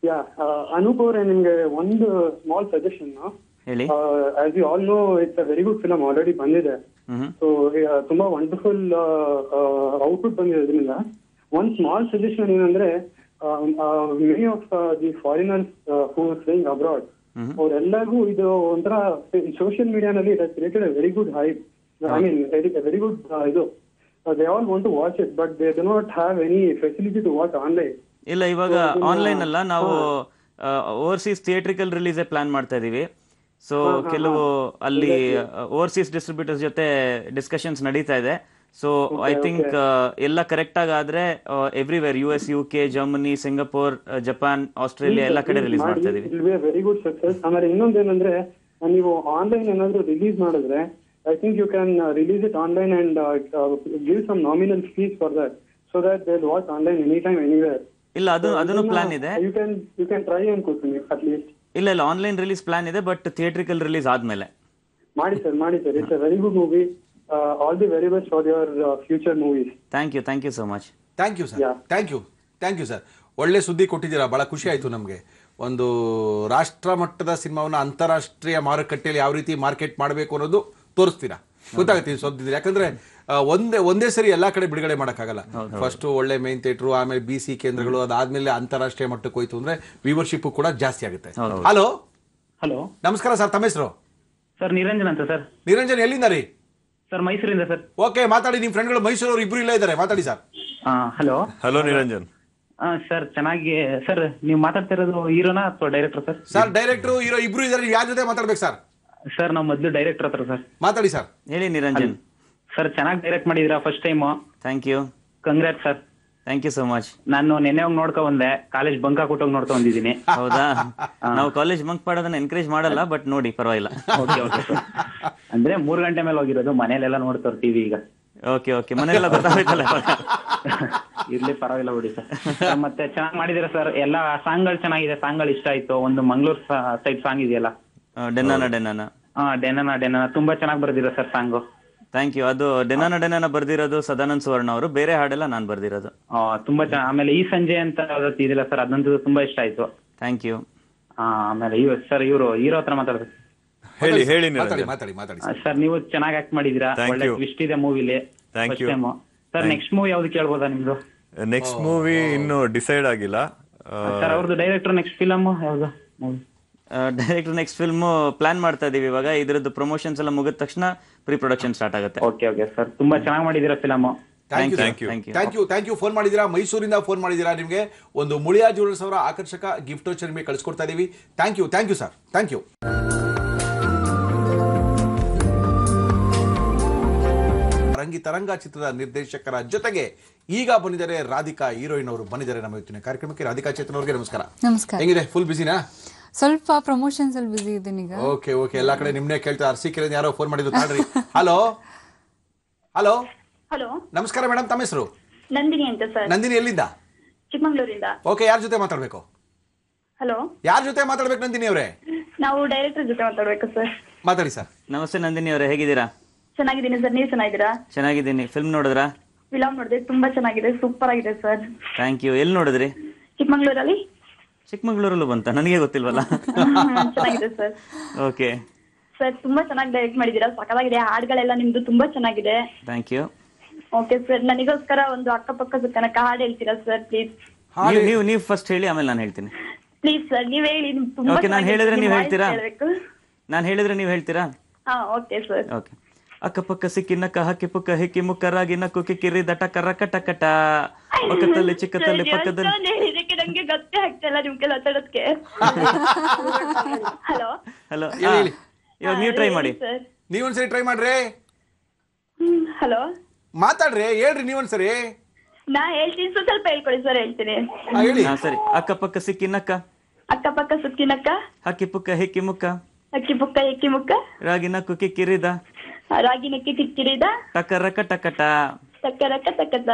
Yeah. Uh, ಅವರೇ ನಿಮ್ಗೆ ಒಂದು ಸ್ಮಾಲ್ ಸಜೆಷನ್ ಹೇಳಿ as you all know it's a very good film already ಬಂದಿದೆ ಸೊ ತುಂಬಾ ವಂಡರ್ಫುಲ್ ಔಟ್ಪುಟ್ uh, uh, ಬಂದಿದೆ ಇದರಿಂದ ಒಂದ್ ಸ್ಮಾಲ್ ಸಜೆಷನ್ ಏನಂದ್ರೆ many of the foreigners who staying abroad ಅವ್ರೆಲ್ಲರಿಗೂ ಇದು ಒಂಥರ ಸೋಷಿಯಲ್ ನಲ್ಲಿ it created very good hype I mean very good ಇದು they all want to watch it but they do not have any facility to watch online ಇಲ್ಲ ಇವಾಗ online ಅಲ್ಲ ನಾವು overseas theatrical ರಿಲೀಸೇ plan ಮಾಡ್ತಾ ಇದೀವಿ ಸೊ ಕೆಲವು ಅಲ್ಲಿ ಓವರ್ಸೀಸ್ ಡಿಸ್ಟ್ರಿಬ್ಯೂಟರ್ಸ್ ಜೊತೆ ಡಿಸ್ಕಷನ್ಸ್ ನಡೀತಾ ಇದೆ ಸೊ ಐ ಥಿಂಕ್ ಎಲ್ಲ ಕರೆಕ್ಟ್ ಆಗಿ ಆದ್ರೆ everywhere U S U K Germany Singapore Japan Australia ಎಲ್ಲ ಕಡೆ ರಿಲೀಸ್ ಮಾಡ್ತಾ ಇದೀವಿ ವೆರಿ ಗುಡ್ ಸಕ್ಸಸ್ ಆಮೇಲೆ ಇನ್ನೊಂದೇನಂದ್ರೆ ನೀವು ಆನ್ಲೈನ್ ಏನಾದ್ರು ರಿಲೀಸ್ ಮಾಡಿದ್ರೆ I think you can uh, release it online and uh, uh give some nominal fees for that so that they'll watch online anytime, anywhere. ಇಲ್ಲ ಅದು ಅದನ್ನು ಪ್ಲಾನ್ ಇದೆ you can you can try ಅನ್ಕೋತೀನಿ at ಇಲ್ಲ ಇಲ್ಲ online release plan ಇದೆ but theatrical release ಆದ್ಮೇಲೆ ಮಾಡಿ ಸರ್ ಮಾಡಿ sir it's a very good movie all the very best for your future movies thank you thank you so much thank you sir thank you thank you sir ಒಳ್ಳೆ ಸುದ್ದಿ ಕೊಟ್ಟಿದ್ದೀರಾ ಭಾಳ ಖುಷಿ ಆಯಿತು ನಮಗೆ ಒಂದು ರಾಷ್ಟ್ರ ಮಟ್ಟದ ಸಿನಿಮಾವನ್ನು ಅಂತಾರಾಷ್ಟ್ರೀಯ ಮಾರುಕಟ್ಟೆಯಲ್ಲಿ ಯಾವ ರೀತಿ ಮಾರ್ಕೆಟ್ ಮಾಡಬೇಕು ಅನ್ನೋದು ತೋರಿಸ್ತೀರಾ ಸ್ವಲ್ಪ ಸೊದ್ದಿದ್ರೆ ಯಾಕಂದ್ರೆ ಒಂದೇ ಒಂದೇ ಸರಿ ಎಲ್ಲಾ ಕಡೆ ಬಿಡುಗಡೆ ಮಾಡೋಕ್ಕಾಗಲ್ಲ ಫಸ್ಟ್ ಒಳ್ಳೆ ಮೇನ್ ಥಿಯೇಟರ್ ಆಮೇಲೆ ಬಿ ಸಿ ಕೇಂದ್ರಗಳು ಅದಾದ್ಮೇಲೆ ಅಂತಾರಾಷ್ಟ್ರೀಯ ಮಟ್ಟಕ್ಕೆ ಹೋಯ್ತು ಅಂದ್ರೆ ವಿವರ್ಶಿಪ್ ಕೂಡ ಜಾಸ್ತಿ ಆಗುತ್ತೆ ಹಲೋ ಹಲೋ ನಮಸ್ಕಾರ ಸರ್ ತಮ್ಮ ಸರ್ ನಿರಂಜನ್ ಅಂತ ಸರ್ ನಿರಂಜನ್ ಎಲ್ಲಿಂದ ರೀ ಸರ್ ಮೈಸೂರಿಂದ ಸರ್ ಓಕೆ ಮಾತಾಡಿ ನಿಮ್ ಫ್ರೆಂಡ್ಗಳು ಮೈಸೂರು ಇಬ್ರು ಇಲ್ಲ ಇದಾರೆ ಮಾತಾಡಿ sir hello hello Niranjan sir ಚೆನ್ನಾಗಿ ಸರ್ ನೀವು ಮಾತಾಡ್ತಿರೋದು ಹೀರೋನಾ ಅಥವಾ director sir sir director hero ಇಬ್ರು ಇದ್ದಾರೆ ಯಾರ ಜೊತೆ ಮಾತಾಡ್ಬೇಕು ಸರ್ ಸರ್ ನಾವು ಮೊದಲು ಡೈರೆಕ್ಟರ್ ಹತ್ರ ಸರ್ ಮಾತಾಡಿ ಸರ್ ಹೇಳಿ ನಿರಂಜನ್ ಸರ್ ಚೆನ್ನಾಗಿ ಡೈರೆಕ್ಟ್ ಮಾಡಿದಿರಾ first time thank you congrat sir thank you so much ನಾನು ನಿನ್ನೆ ಹೋಗಿ ನೋಡ್ಕೊ ಬಂದೆ ಕಾಲೇಜ್ ಬಂಕ್ ಹಾಕೊಟ್ಟು ನೋಡ್ಕೊ ಬಂದಿದ್ದೀನಿ ಹೌದಾ ನಾವು ಕಾಲೇಜ್ ಬಂಕ್ ಮಾಡೋದನ್ನ ಎನ್ಕರೇಜ್ ಮಾಡಲ್ಲ ಬಟ್ ನೋಡಿ ಪರವಾಗಿಲ್ಲ ಓಕೆ ಓಕೆ ಅಂದ್ರೆ ಮೂರ್ ಗಂಟೆ ಮೇಲೆ ಹೋಗಿರೋದು ಮನೇಲೆಲ್ಲ ನೋಡ್ತಾರೆ ಟಿವಿ ಈಗ ಓಕೆ ಓಕೆ ಮನೆಯಲ್ಲ ಗೊತ್ತಾಗೋಯ್ತಲ್ಲ ಇರ್ಲಿ ಪರವಾಗಿಲ್ಲ ಬಿಡಿ ಸರ್ ಮತ್ತೆ ಚೆನ್ನಾಗಿ ಮಾಡಿದಿರಾ ಸರ್ ಎಲ್ಲಾ ಸಾಂಗ್ ಗಳು ಚೆನ್ನಾಗಿದೆ ಸಾಂಗ್ ಗಳು ಇಷ್ಟ ಆಯ್ತು ಒಂದು ಮಂಗ್ಳೂರ್ ಟೈಪ್ ಸಾಂಗ್ ಇದೆಯಲ್ಲ ಡೆನಾನ ಡೆನಾನ ಹಾ ಡೆನನ ಡೆನನ ತುಂಬಾ ಚೆನ್ನಾಗಿ ಬರ್ದಿರೋ ಸರ್ ಸಾಂಗ್ ಥ್ಯಾಂಕ್ ಯು ಅದು ಡೆನಾನ ಡೆನಾನ ಬರ್ದಿರೋದು ಸದಾನಂದ್ ಸುವರ್ಣ ಅವರು ಬೇರೆ ಹಾಡೆಲ್ಲ ನಾನು ಬರ್ದಿರೋದು ಆ, ತುಂಬಾ ಚೆನ್ನಾಗಿ ಆಮೇಲೆ ಈ ಸಂಜೆ ಅಂತ ಇದಿಲ್ಲ ಸರ್ ಅದಂತೂ ತುಂಬಾ ಇಷ್ಟ ಆಯ್ತು ಥ್ಯಾಂಕ್ ಯು ಆ, ಆಮೇಲೆ ಇವ್ ಸರ್ ಇವರು ಹೀರೋ ಹತ್ರ ಮಾತಾಡ್ತಾರೆ ಹೇಳಿ ಹೇಳಿ ಮಾತಾಡಿ ಮಾತಾಡಿ ಸರ್ ನೀವು ಚೆನ್ನಾಗಿ ಆಕ್ಟ್ ಮಾಡಿದೀರಾ ಒಳ್ಳೆ you. ಟ್ವಿಸ್ಟ್ ಇದೆ ಮೂವಿಲಿ thank you sir next movie ಯಾವ್ದು ಕೇಳ್ಬೋದಾ ನಿಮ್ದು ನೆಕ್ಸ್ಟ್ ಮೂವಿ ಇನ್ನು ಡಿಸೈಡ್ ಆಗಿಲ್ಲ ಸರ್ ಅವ್ರದ್ದು ಡೈರೆಕ್ಟರ್ ನೆಕ್ಸ್ಟ್ ಫಿಲಮ್ ಯಾವ್ದು movie direct next film plan ಮಾಡ್ತಾ ಇದೀವಿ ಇವಾಗ ಇದ್ರದ್ದು ಪ್ರಮೋಷನ್ಸ್ ಎಲ್ಲ ಮುಗಿದ ತಕ್ಷಣ ಪ್ರೀ ಪ್ರೊಡಕ್ಷನ್ ಸ್ಟಾರ್ಟ್ ಆಗುತ್ತೆ ಓಕೆ ಓಕೆ ಸರ್ ತುಂಬಾ ಚೆನ್ನಾಗಿ ಮಾಡಿದೀರಾ film thank you thank you thank you phone ಮಾಡಿದ್ದೀರಾ ಮೈಸೂರಿಂದ ಫೋನ್ ಮಾಡಿದೀರಾ ನಿಮಗೆ ಒಂದು ಮುಳಿಯಾ ಜುವೆಲ್ಸ್ ಅವರ ಆಕರ್ಷಕ ಗಿಫ್ಟ್ ವೋಚರ್ ನಿಮಗೆ ಕಳಿಸ್ಕೊಡ್ತಾ ಇದೀವಿ thank you thank you sir thank you Rangi Taranga ಚಿತ್ರದ ನಿರ್ದೇಶಕರ ಜೊತೆಗೆ ಈಗ ಬಂದಿದ್ದಾರೆ ರಾಧಿಕಾ ಹೀರೋಯಿನ್ ಅವರು ಬಂದಿದ್ದಾರೆ ನಮ್ಮ ಇವತ್ತಿನ ಕಾರ್ಯಕ್ರಮಕ್ಕೆ ರಾಧಿಕಾ ಚೇತನ್ ಅವರಿಗೆ ನಮಸ್ಕಾರ ನಮಸ್ಕಾರ ಹೆಂಗಿದೆ ಫುಲ್ ಬಿಸಿನಾ ಸ್ವಲ್ಪ ಪ್ರಮೋಷನ್ಸ್ ಅಲ್ಲಿ ಬಿಜಿ ಇದ್ದೀನಿ ಈಗ ಓಕೆ ಓಕೆ ಎಲ್ಲಾ ಕಡೆ ನಿಮ್ನೆ ಕೇಳ್ತಾ ಆರ್ ಯಾರೋ ಫೋನ್ ಮಾಡಿದ್ರು ತಾಳ್ರಿ ಹಲೋ ಹಲೋ ಹಲೋ ನಮಸ್ಕಾರ ಮೇಡಮ್ ತಮ್ಮ ಹೆಸರು ನಂದಿನಿ ಅಂತ ಸರ್ ನಂದಿನಿ ಎಲ್ಲಿಂದ ಚಿಕ್ಕಮಂಗ್ಳೂರಿಂದ ಓಕೆ ಯಾರ ಜೊತೆ ಮಾತಾಡ್ಬೇಕು ಹಲೋ ಯಾರ ಜೊತೆ ಮಾತಾಡ್ಬೇಕು ನಂದಿನಿ ಅವರೇ ನಾವು ಡೈರೆಕ್ಟರ್ ಜೊತೆ ಮಾತಾಡ್ಬೇಕು ಸರ್ ಮಾತಾಡಿ ಸರ್ ನಮಸ್ತೆ ನಂದಿನಿ ಅವರೇ ಹೇಗಿದ್ದೀರಾ ಚೆನ್ನಾಗಿದ್ದೀನಿ ಸರ್ ನೀವು ಚೆನ್ನಾಗಿದ್ದೀರಾ ಚೆನ್ನಾಗಿದ್ದೀನಿ ಫಿಲ್ಮ್ ನೋಡಿದ್ರಾ ಫಿಲಮ್ ನೋಡಿದೆ ತುಂಬಾ ಚೆನ್ನಾಗಿದೆ ಸೂಪರ್ ಆಗಿದೆ ಸರ್ ಥ್ಯಾಂಕ್ ಯು ಎಲ್ಲಿ ನೋಡಿದ್ರಿ ಚಿಕ್ಕಮಂಗ್ಳೂರಲ್ಲಿ ಚಿಕ್ಕಮಗಳೂರಲ್ಲೂ ಬಂತ ನನಗೆ ಗೊತ್ತಿಲ್ವಲ್ಲ ಚೆನ್ನಾಗಿದೆ ಸರ್ ಓಕೆ ಸರ್ ತುಂಬಾ ಚೆನ್ನಾಗಿ ಡೈರೆಕ್ಟ್ ಮಾಡಿದೀರಾ ಸಕಲಾಗಿದೆ ಹಾಡುಗಳೆಲ್ಲ ನಿಮ್ದು ತುಂಬಾ ಚೆನ್ನಾಗಿದೆ ಥ್ಯಾಂಕ್ ಯು ಓಕೆ ಸರ್ ನನಗೋಸ್ಕರ ಒಂದು ಅಕ್ಕಪಕ್ಕದ ತನಕ ಹಾಡು ಹೇಳ್ತೀರಾ ಸರ್ ಪ್ಲೀಸ್ ನೀವು ನೀವು ನೀವು ಫಸ್ಟ್ ಹೇಳಿ ಆಮೇಲೆ ನಾನು ಹೇಳ್ತೀನಿ ಪ್ಲೀಸ್ ಸರ್ ನೀವ್ ಹೇಳಿ ನಿಮ್ಗ್ ತುಂಬಾ ಓಕೆ ನಾನು ಹೇಳಿದ್ರೆ ನೀವು ಹೇಳ್ತೀರಾ ನಾನು ಹೇಳಿದ್ರೆ ನೀವು ಹೇಳ್ತೀರಾ ಹಾ ಓಕೆ ಸರ್ ಓಕೆ ಅಕ್ಕಪಕ್ಕ ಸಿಕ್ಕಿ ನಕ್ಕ ಹಕ್ಕಿ ಪುಕ್ಕ ಹಿಕ್ಕಿ ಮುಕ್ಕರಾಗಿ ನಕ್ಕು ಕಿಕ್ಕಿರಿ ದಟ ಕರ್ರ ಕಟ ಕಟ ಪಕ್ಕದಲ್ಲಿ ಚಿಕ್ಕದಲ್ಲಿ ಪಕ್ಕದಲ್ಲಿ ಇದಕ್ಕೆ ನಂಗೆ ಗತ್ತೆ ಆಗ್ತಿಲ್ಲ ನಿಮ್ ಕೆಲ ತಡಕ್ಕೆ ಹಲೋ ಹಲೋ ಇವಾಗ ನೀವು ಟ್ರೈ ಮಾಡಿ ನೀವೊಂದ್ಸರಿ ಟ್ರೈ ಮಾಡ್ರಿ ಹಲೋ ಮಾತಾಡ್ರಿ ಹೇಳ್ರಿ ನೀವೊಂದ್ಸರಿ ನಾ ಹೇಳ್ತೀನಿ ಸ್ವಲ್ಪ ಹೇಳ್ಕೊಡಿ ಸರ್ ಹೇಳ್ತೀನಿ ಸರಿ ಅಕ್ಕಪಕ್ಕ ಸಿಕ್ಕಿನಕ್ಕ ಅಕ್ಕಪಕ್ಕ ಸುಕ್ಕಿನಕ್ಕ ಹಕ್ಕಿ ಪುಕ್ಕ ಹೆಕ್ಕಿ ಮುಕ್ಕ ಹಕ್ಕಿ ಪುಕ್ಕ ಹೆಕ್ಕಿ ಮುಕ್ಕ ರಾಗಿ ನಕ್ಕು ಕಿಕ್ಕಿರಿದ ರಾಗಿ ನಕ್ಕಿ ಕಿಕ್ಕಿರಿದ ಟಕರಕ ಟಕಟ ಟಕರಕ ಟಕಟ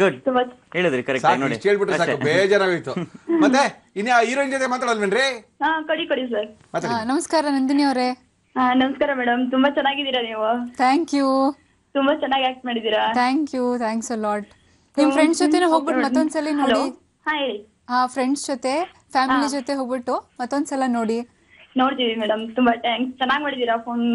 ಗುಡ್ ಹೇಳಿದ್ರಿ ಕರೆಕ್ಟ್ ನೋಡಿ ಹೇಳ್ಬಿಟ್ರೆ ಸಾಕು ಬೇಜಾರಾಗಿತ್ತು ಮತ್ತೆ ಇನ್ನ ಹೀರೋಯಿನ್ ಜೊತೆ ಮಾತಾಡಲ್ವೇನ್ರಿ ಹಾ ಕೊಡಿ ಸರ್ ನಮಸ್ಕಾರ ನಂದಿನಿ ಅವರೇ ನಮಸ್ಕಾರ ಮೇಡಮ್ ತುಂಬಾ ಚೆನ್ನಾಗಿದ್ದೀರಾ ನೀವು ಥ್ಯಾಂಕ್ ಯು ತುಂಬಾ ಚೆನ್ನಾಗಿ ಆಕ್ಟ್ ಮಾಡಿದೀರಾ thank you thanks a lot ನಿಮ್ ಫ್ರೆಂಡ್ಸ್ ಜೊತೆ ಹೋಗ್ಬಿಟ್ಟು ಮತ್ತೊಂದ್ಸಲ ನೋಡಿ ಹಾ ಹೇಳಿ ಫ್ರೆಂಡ್ಸ್ ಜೊತೆ ಫ್ಯಾಮಿಲಿ ಜೊತೆ ಹೋಗ್ಬಿಟ್ಟು ಮತ್ತೊಂದ್ಸಲ ನೋಡಿ ನೋಡ್ತೀವಿ ಮೇಡಮ್ ತುಂಬಾ ಥ್ಯಾಂಕ್ಸ್ ಚೆನ್ನಾಗಿ ಮಾಡಿದೀರಾ phone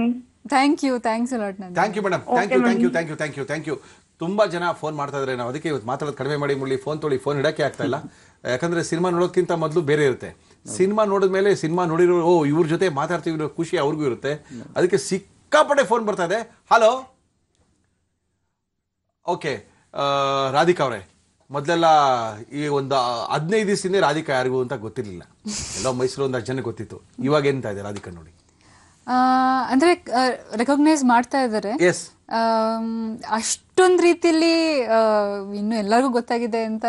thank you thanks a lot Nandini thank you madam thank you thank you thank you thank you thank you ತುಂಬ ಜನ ಫೋನ್ ಮಾಡ್ತಾ ಇದ್ದಾರೆ ನಾವು ಅದಕ್ಕೆ ಇವತ್ತು ಮಾತಾಡೋದು ಕಡಿಮೆ ಮಾಡಿ ಮುಳ್ಳಿ ಫೋನ್ ತೊಳಿ ಫೋನ್ ಇಡೋಕ್ಕೆ ಆಗ್ತಾ ಇಲ್ಲ ಯಾಕಂದರೆ ಸಿನಿಮಾ ನೋಡೋಕ್ಕಿಂತ ಮೊದಲು ಬೇರೆ ಇರುತ್ತೆ ಸಿನಿಮಾ ನೋಡಿದ ಮೇಲೆ ಸಿನಿಮಾ ನೋಡಿರೋ ಓ ಇವ್ರ ಜೊತೆ ಮಾತಾಡ್ತೀವಿ ಖುಷಿ ಅವ್ರಿಗೂ ಇರುತ್ತೆ ಅದಕ್ಕೆ ಸಿಕ್ಕಾಪಟ್ಟೆ ಫೋನ್ ಬರ್ತಾ ಇದೆ ಹಲೋ ಓಕೆ ರಾಧಿಕಾ ಅವರೇ ಮೊದಲೆಲ್ಲ ಈ ಒಂದು ಹದಿನೈದು ದಿವಸದಿಂದ ರಾಧಿಕಾ ಯಾರಿಗೂ ಅಂತ ಗೊತ್ತಿರಲಿಲ್ಲ ಎಲ್ಲ ಮೈಸೂರು ಒಂದು ಜನ ಗೊತ್ತಿತ್ತು ಇವಾಗ ಎಂತ ಇದೆ ರಾಧಿಕಾ ನೋಡಿ ಅಂದ್ರೆ ರೆಕಗ್ನೈಸ್ ಮಾಡ್ತಾ ಇದ್ದಾರೆ ಅಷ್ಟು ಇಷ್ಟೊಂದು ರೀತಿಯಲ್ಲಿ ಇನ್ನು ಎಲ್ಲರಿಗೂ ಗೊತ್ತಾಗಿದೆ ಅಂತ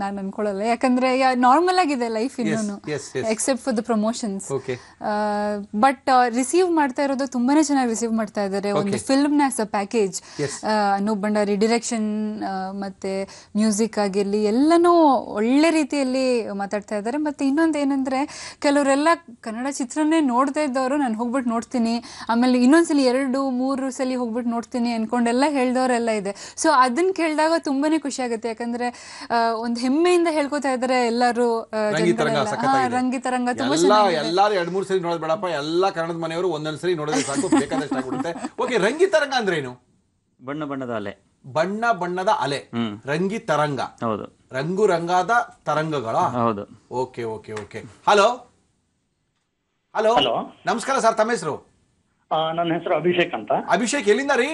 ನಾನು ಅನ್ಕೊಳ್ಳಲ್ಲ ಯಾಕಂದ್ರೆ ನಾರ್ಮಲ್ ಆಗಿದೆ ಲೈಫ್ ಇನ್ನೂ except for the promotions but receive ಮಾಡ್ತಾ ಇರೋದು ತುಂಬಾನೇ ಚೆನ್ನಾಗಿ ರಿಸೀವ್ ಮಾಡ್ತಾ ಇದ್ದಾರೆ ಒಂದು ಫಿಲ್ಮ್ ನ ಪ್ಯಾಕೇಜ್ ಅನೂಪ್ ಭಂಡಾರಿ ಡಿರೆಕ್ಷನ್ ಮತ್ತೆ ಮ್ಯೂಸಿಕ್ ಆಗಿರ್ಲಿ ಎಲ್ಲನೂ ಒಳ್ಳೆ ರೀತಿಯಲ್ಲಿ ಮಾತಾಡ್ತಾ ಇದ್ದಾರೆ ಮತ್ತೆ ಇನ್ನೊಂದ್ ಏನಂದ್ರೆ ಕೆಲವರೆಲ್ಲ ಕನ್ನಡ ಚಿತ್ರನೇ ನೋಡ್ತಾ ಇದ್ದವರು ನಾನು ಹೋಗ್ಬಿಟ್ಟು ನೋಡ್ತೀನಿ ಆಮೇಲೆ ಇನ್ನೊಂದ್ಸಲಿ ಎರಡು ಮೂರು ಸಲ ಹೋಗ್ಬಿಟ್ಟು ನೋಡ್ತೀನಿ ಅನ್ಕೊಂಡೆಲ್ಲ ಹೇಳ್ದವರೆಲ್ಲ ಇದೆ ಸೊ ಅದನ್ನ ಕೇಳಿದಾಗ ತುಂಬಾನೇ ಖುಷಿ ಆಗುತ್ತೆ ಯಾಕಂದ್ರೆ ಒಂದ್ ಹೆಮ್ಮೆಯಿಂದ ಹೇಳ್ಕೊತಾ ಇದ್ದಾರೆ ಎಲ್ಲರೂ ರಂಗಿ ತರಂಗ ತುಂಬಾ ಎಲ್ಲಾರು ಎರಡ್ ಮೂರ್ ಸರಿ ನೋಡೋದ್ ಬೇಡಪ್ಪ ಎಲ್ಲಾ ಕನ್ನಡದ ಮನೆಯವರು ಒಂದೊಂದ್ ಸರಿ ನೋಡೋದು ಸಾಕು ಬೇಕಾದಷ್ಟು ಓಕೆ ರಂಗಿ ತರಂಗ ಅಂದ್ರೆ ಏನು ಬಣ್ಣ ಬಣ್ಣದ ಅಲೆ ಬಣ್ಣ ಬಣ್ಣದ ಅಲೆ ರಂಗಿ ತರಂಗ ಹೌದು ರಂಗು ರಂಗಾದ ತರಂಗಗಳ ಹೌದು okay okay okay hello hello hello ನಮಸ್ಕಾರ ಸರ್ ತಮ್ಮ ಹೆಸರು ನನ್ನ ಹೆಸರು ಅಭಿಷೇಕ್ ಅಂತ ಅಭಿಷೇಕ್ ಎಲ್ಲಿಂದ ರೀ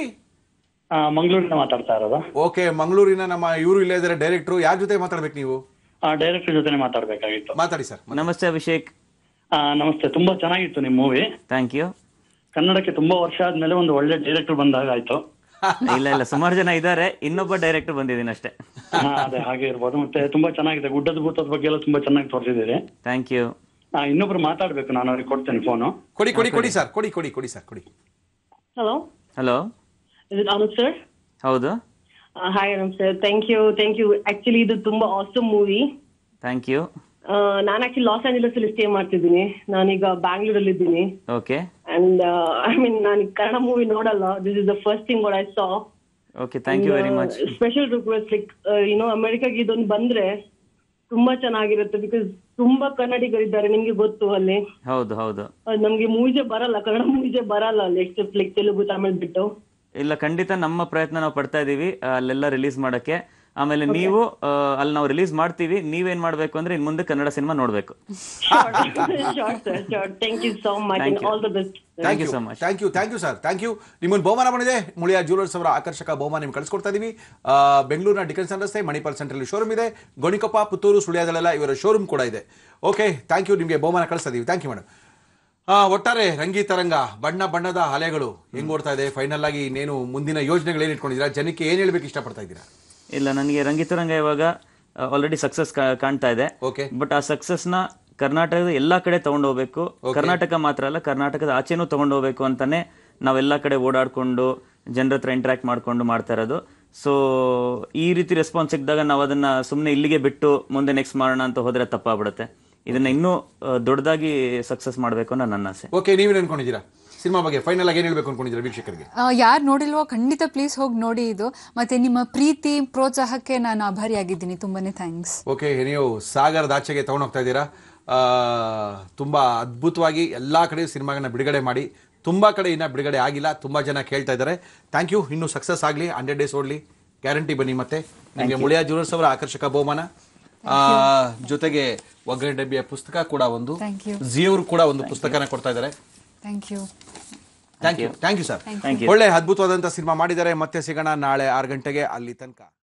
ಮಂಗಳೂರಿಂದ ಮಾತಾಡ್ತಾ ಇರೋದು ಓಕೆ ಮಂಗಳೂರಿನ ನಮ್ಮ ಇವರು ಇಲ್ಲ ಇದ್ದಾರೆ ಡೈರೆಕ್ಟ್ರು ಯಾರ ಜೊತೆ ಮಾತಾಡ್ಬೇಕು ನೀವು ಡೈರೆಕ್ಟರ್ ಜೊತೆ ಮಾತಾಡ್ಬೇಕಾಗಿತ್ತು ಮಾತಾಡಿ ಸರ್ ನಮಸ್ತೆ ಅಭಿಷೇಕ್ ಆ, ನಮಸ್ತೆ ತುಂಬಾ ಚೆನ್ನಾಗಿತ್ತು ನಿಮ್ಮ ಮೂವಿ ಥ್ಯಾಂಕ್ ಯು ಕನ್ನಡಕ್ಕೆ ತುಂಬಾ ವರ್ಷ ಆದ್ಮೇಲೆ ಒಂದು ಒಳ್ಳೆ ಡೈರೆಕ್ಟರ್ ಬಂದಾಗ ಆಯ್ತು ಇಲ್ಲ ಇಲ್ಲ ಸುಮಾರು ಜನ ಇದ್ದಾರೆ ಇನ್ನೊಬ್ಬ ಡೈರೆಕ್ಟರ್ ಬಂದಿದ್ದೀನಿ ಅಷ್ಟೇ ಹಾ, ಅದೇ ಹಾಗೆ ಇರ್ಬೋದು ಮತ್ತೆ ತುಂಬಾ ಚೆನ್ನಾಗಿದೆ ಗುಡ್ಡದ ಭೂತದ ಬಗ್ಗೆ ಎಲ್ಲ ತುಂಬಾ ಚೆನ್ನಾಗಿ ತೋರಿಸಿದ್ದೀರಿ ಥ್ಯಾಂಕ್ ಯು ಇನ್ನೊಬ್ರು ಮಾತಾಡ್ಬೇಕು ನಾನು ಅವ್ರಿಗೆ ಕೊಡ್ತೇನೆ ಫೋನು ಕೊಡಿ ಕೊಡಿ ಕೊಡಿ ಸರ್ ಕೊಡಿ ಕೊಡಿ ಕೊಡಿ ಸರ್ ಕೊಡಿ hello hello is it Anup ಹೌದು hi Anup sir thank you thank you actually ಇದು ತುಂಬಾ ಆಸಮ್ ಮೂವಿ ಥ್ಯಾಂಕ್ ಯು ನಾನು ಆಕ್ಚುಲಿ ಲಾಸ್ ಆಂಜಲಸ್ ಅಲ್ಲಿ ಸ್ಟೇ ಮಾಡ್ತಿದ್ದೀನಿ ನಾನೀಗ ಬ್ಯಾಂಗ್ಳೂರಲ್ಲಿ ಇದ್ದೀನಿ ಓಕೆ ಅಂಡ್ ಐ ಮೀನ್ ನಾನು ಕನ್ನಡ ಮೂವಿ ನೋಡಲ್ಲ this is the first thing what I saw okay thank you very much special request like ಏನೋ ಅಮೆರಿಕಾಗೆ ಇದೊಂದು ಬಂದ್ರೆ ತುಂಬಾ ಚೆನ್ನಾಗಿರುತ್ತೆ ಬಿಕಾಸ್ ತುಂಬಾ ಕನ್ನಡಿಗರಿದ್ದಾರೆ ನಿಮ್ಗೆ ಗೊತ್ತು ಅಲ್ಲಿ ಹೌದು ಹೌದು ನಮ್ಗೆ ಮೂವಿಜೆ ಬರಲ್ಲ ಕನ್ನಡ ಮೂವಿಜೆ ಬರಲ್ಲ ಅಲ್ಲಿ ಎಕ್ಸೆಪ್ಟ್ ಲೈಕ್ ತೆಲುಗು ತಮಿಳ್ ಬಿಟ್ಟು ಇಲ್ಲ ಖಂಡಿತ ನಮ್ಮ ಪ್ರಯತ್ನ ನಾವು ಪಡ್ತಾ ಇದ್ದೀವಿ ಅಲ್ಲೆಲ್ಲ ರಿಲೀಸ್ ಮಾಡೋಕ್ಕೆ ಆಮೇಲೆ ನೀವು ಅಲ್ಲಿ ನಾವು ರಿಲೀಸ್ ಮಾಡ್ತೀವಿ ನೀವೇನ್ ಮಾಡ್ಬೇಕು ಅಂದ್ರೆ ಇನ್ ಮುಂದೆ ಕನ್ನಡ ಸಿನಿಮಾ ನೋಡ್ಬೇಕು ನಿಮ್ಮೊಂದು ಬಹುಮಾನ ಬಂದಿದೆ ಮುಳಿಯ ಜ್ಯುವೆಲರ್ಸ್ ಅವರ ಆಕರ್ಷಕ ಬಹುಮಾನ ನಿಮ್ಗೆ ಕಳಿಸ್ಕೊಡ್ತಾ ಇದೀವಿ ಬೆಂಗಳೂರಿನ ಡಿಕನ್ಸನ್ ರಸ್ತೆ ಮಣಿಪಾಲ್ ಸೆಂಟ್ರಲ್ಲಿ ಶೋರೂಮ್ ಇದೆ ಗೋಣಿಕೊಪ್ಪ ಪುತ್ತೂರು ಸುಳಿಯಾದಲ್ಲೆಲ್ಲ ಇವರ ಶೋರೂಮ್ ಕೂಡ ಇದೆ ಓಕೆ ಥ್ಯಾಂಕ್ ಯು ನಿಮಗೆ ಬಹುಮಾನ ಕಳಿಸ್ತಾ ಇದೀವಿ ಥ್ಯಾಂಕ್ ಯು ಮೇಡಮ್ ಒಟ್ಟಾರೆ ತರಂಗ ಬಣ್ಣ ಬಣ್ಣದ ಅಲೆಗಳು ಹೆಂಗ್ ಓಡ್ತಾ ಇದೆ ಫೈನಲ್ ಆಗಿ ಇನ್ನೇನು ಮುಂದಿನ ಯೋಜನೆಗಳು ಏನ್ ಜನಕ್ಕೆ ಏನ್ ಹೇಳ್ಬೇಕು ಇಷ್ಟಪಡ್ತಾ ಇದ್ದೀರಾ ಇಲ್ಲ ನನಗೆ ರಂಗಿತರಂಗ ಇವಾಗ ಆಲ್ರೆಡಿ ಸಕ್ಸಸ್ ಕಾಣ್ತಾ ಇದೆ ಬಟ್ ಆ ನ ಕರ್ನಾಟಕದ ಎಲ್ಲಾ ಕಡೆ ತಗೊಂಡು ಹೋಗ್ಬೇಕು ಕರ್ನಾಟಕ ಮಾತ್ರ ಅಲ್ಲ ಕರ್ನಾಟಕದ ಆಚೆನೂ ತಗೊಂಡು ಹೋಗ್ಬೇಕು ಅಂತಾನೆ ನಾವೆಲ್ಲ ಕಡೆ ಓಡಾಡ್ಕೊಂಡು ಜನರ ಹತ್ರ ಇಂಟ್ರಾಕ್ಟ್ ಮಾಡ್ಕೊಂಡು ಮಾಡ್ತಾ ಇರೋದು ಸೊ ಈ ರೀತಿ ರೆಸ್ಪಾನ್ಸ್ ಸಿಕ್ಕಿದಾಗ ನಾವು ಅದನ್ನ ಸುಮ್ಮನೆ ಇಲ್ಲಿಗೆ ಬಿಟ್ಟು ಮುಂದೆ ನೆಕ್ಸ್ಟ್ ಮಾಡೋಣ ಅಂತ ಹೋದ್ರೆ ತಪ್ಪಾಗ್ಬಿಡುತ್ತೆ ಇದನ್ನ ಇನ್ನೂ ದೊಡ್ಡದಾಗಿ ಸಕ್ಸಸ್ ಮಾಡಬೇಕು ಅನ್ನೋ ನನ್ನ ಆಸೆ ಓಕೆ ನೀವೇನು ಅನ್ಕೊಂಡಿದ್ದೀರಾ ಸಿನಿಮಾ ಬಗ್ಗೆ ಫೈನಲ್ ಆಗಿ ಏನು ಹೇಳಬೇಕು ಅನ್ಕೊಂಡಿದ್ದೀರಾ ವೀಕ್ಷಕರಿಗೆ ಯಾರು ನೋಡಿಲ್ವೋ ಖಂಡಿತ ಪ್ಲೀಸ್ ಹೋಗಿ ನೋಡಿ ಇದು ಮತ್ತೆ ನಿಮ್ಮ ಪ್ರೀತಿ ಪ್ರೋತ್ಸಾಹಕ್ಕೆ ನಾನು ಆಗಿದ್ದೀನಿ ತುಂಬಾನೇ ಥ್ಯಾಂಕ್ಸ್ ಓಕೆ ನೀವು ಸಾಗರದ ಆಚೆಗೆ ಹೋಗ್ತಾ ಇದ್ದೀರಾ ತುಂಬಾ ಅದ್ಭುತವಾಗಿ ಎಲ್ಲಾ ಕಡೆ ಸಿನಿಮಾಗಳನ್ನ ಬಿಡುಗಡೆ ಮಾಡಿ ತುಂಬಾ ಕಡೆ ಇನ್ನ ಬಿಡುಗಡೆ ಆಗಿಲ್ಲ ತುಂಬಾ ಜನ ಕೇಳ್ತಾ ಇದ್ದಾರೆ ಥ್ಯಾಂಕ್ ಯು ಇನ್ನೂ ಸಕ್ಸಸ್ ಆಗಲಿ ಹಂಡ್ರೆಡ್ ಡೇಸ್ ಓಡಲಿ ಗ್ಯಾರಂಟಿ ಬನ್ನಿ ಮತ್ತೆ ನಿಮಗೆ ಮುಳಿಯಾ ಜೂನಿಯರ್ಸ್ ಅವರ ಆಕರ್ಷಕ ಬಹುಮಾನ ಜೊತೆಗೆ ಒಗ್ಗರಣೆ ಡಬ್ಬಿಯ ಪುಸ್ತಕ ಕೂಡ ಒಂದು ಜಿಯವರು ಕೂಡ ಒಂದು ಪುಸ್ತಕನ ಕೊಡ್ತಾ ಇದ್ದಾರೆ ಥ್ಯಾಂಕ್ ಯು ಯು ಸರ್ ಒಳ್ಳೆ ಅದ್ಭುತವಾದಂತಹ ಸಿನಿಮಾ ಮಾಡಿದ್ದಾರೆ ಮತ್ತೆ ಸಿಗೋಣ ನಾಳೆ ಆರು ಗಂಟೆಗೆ ಅಲ್ಲಿ ತನಕ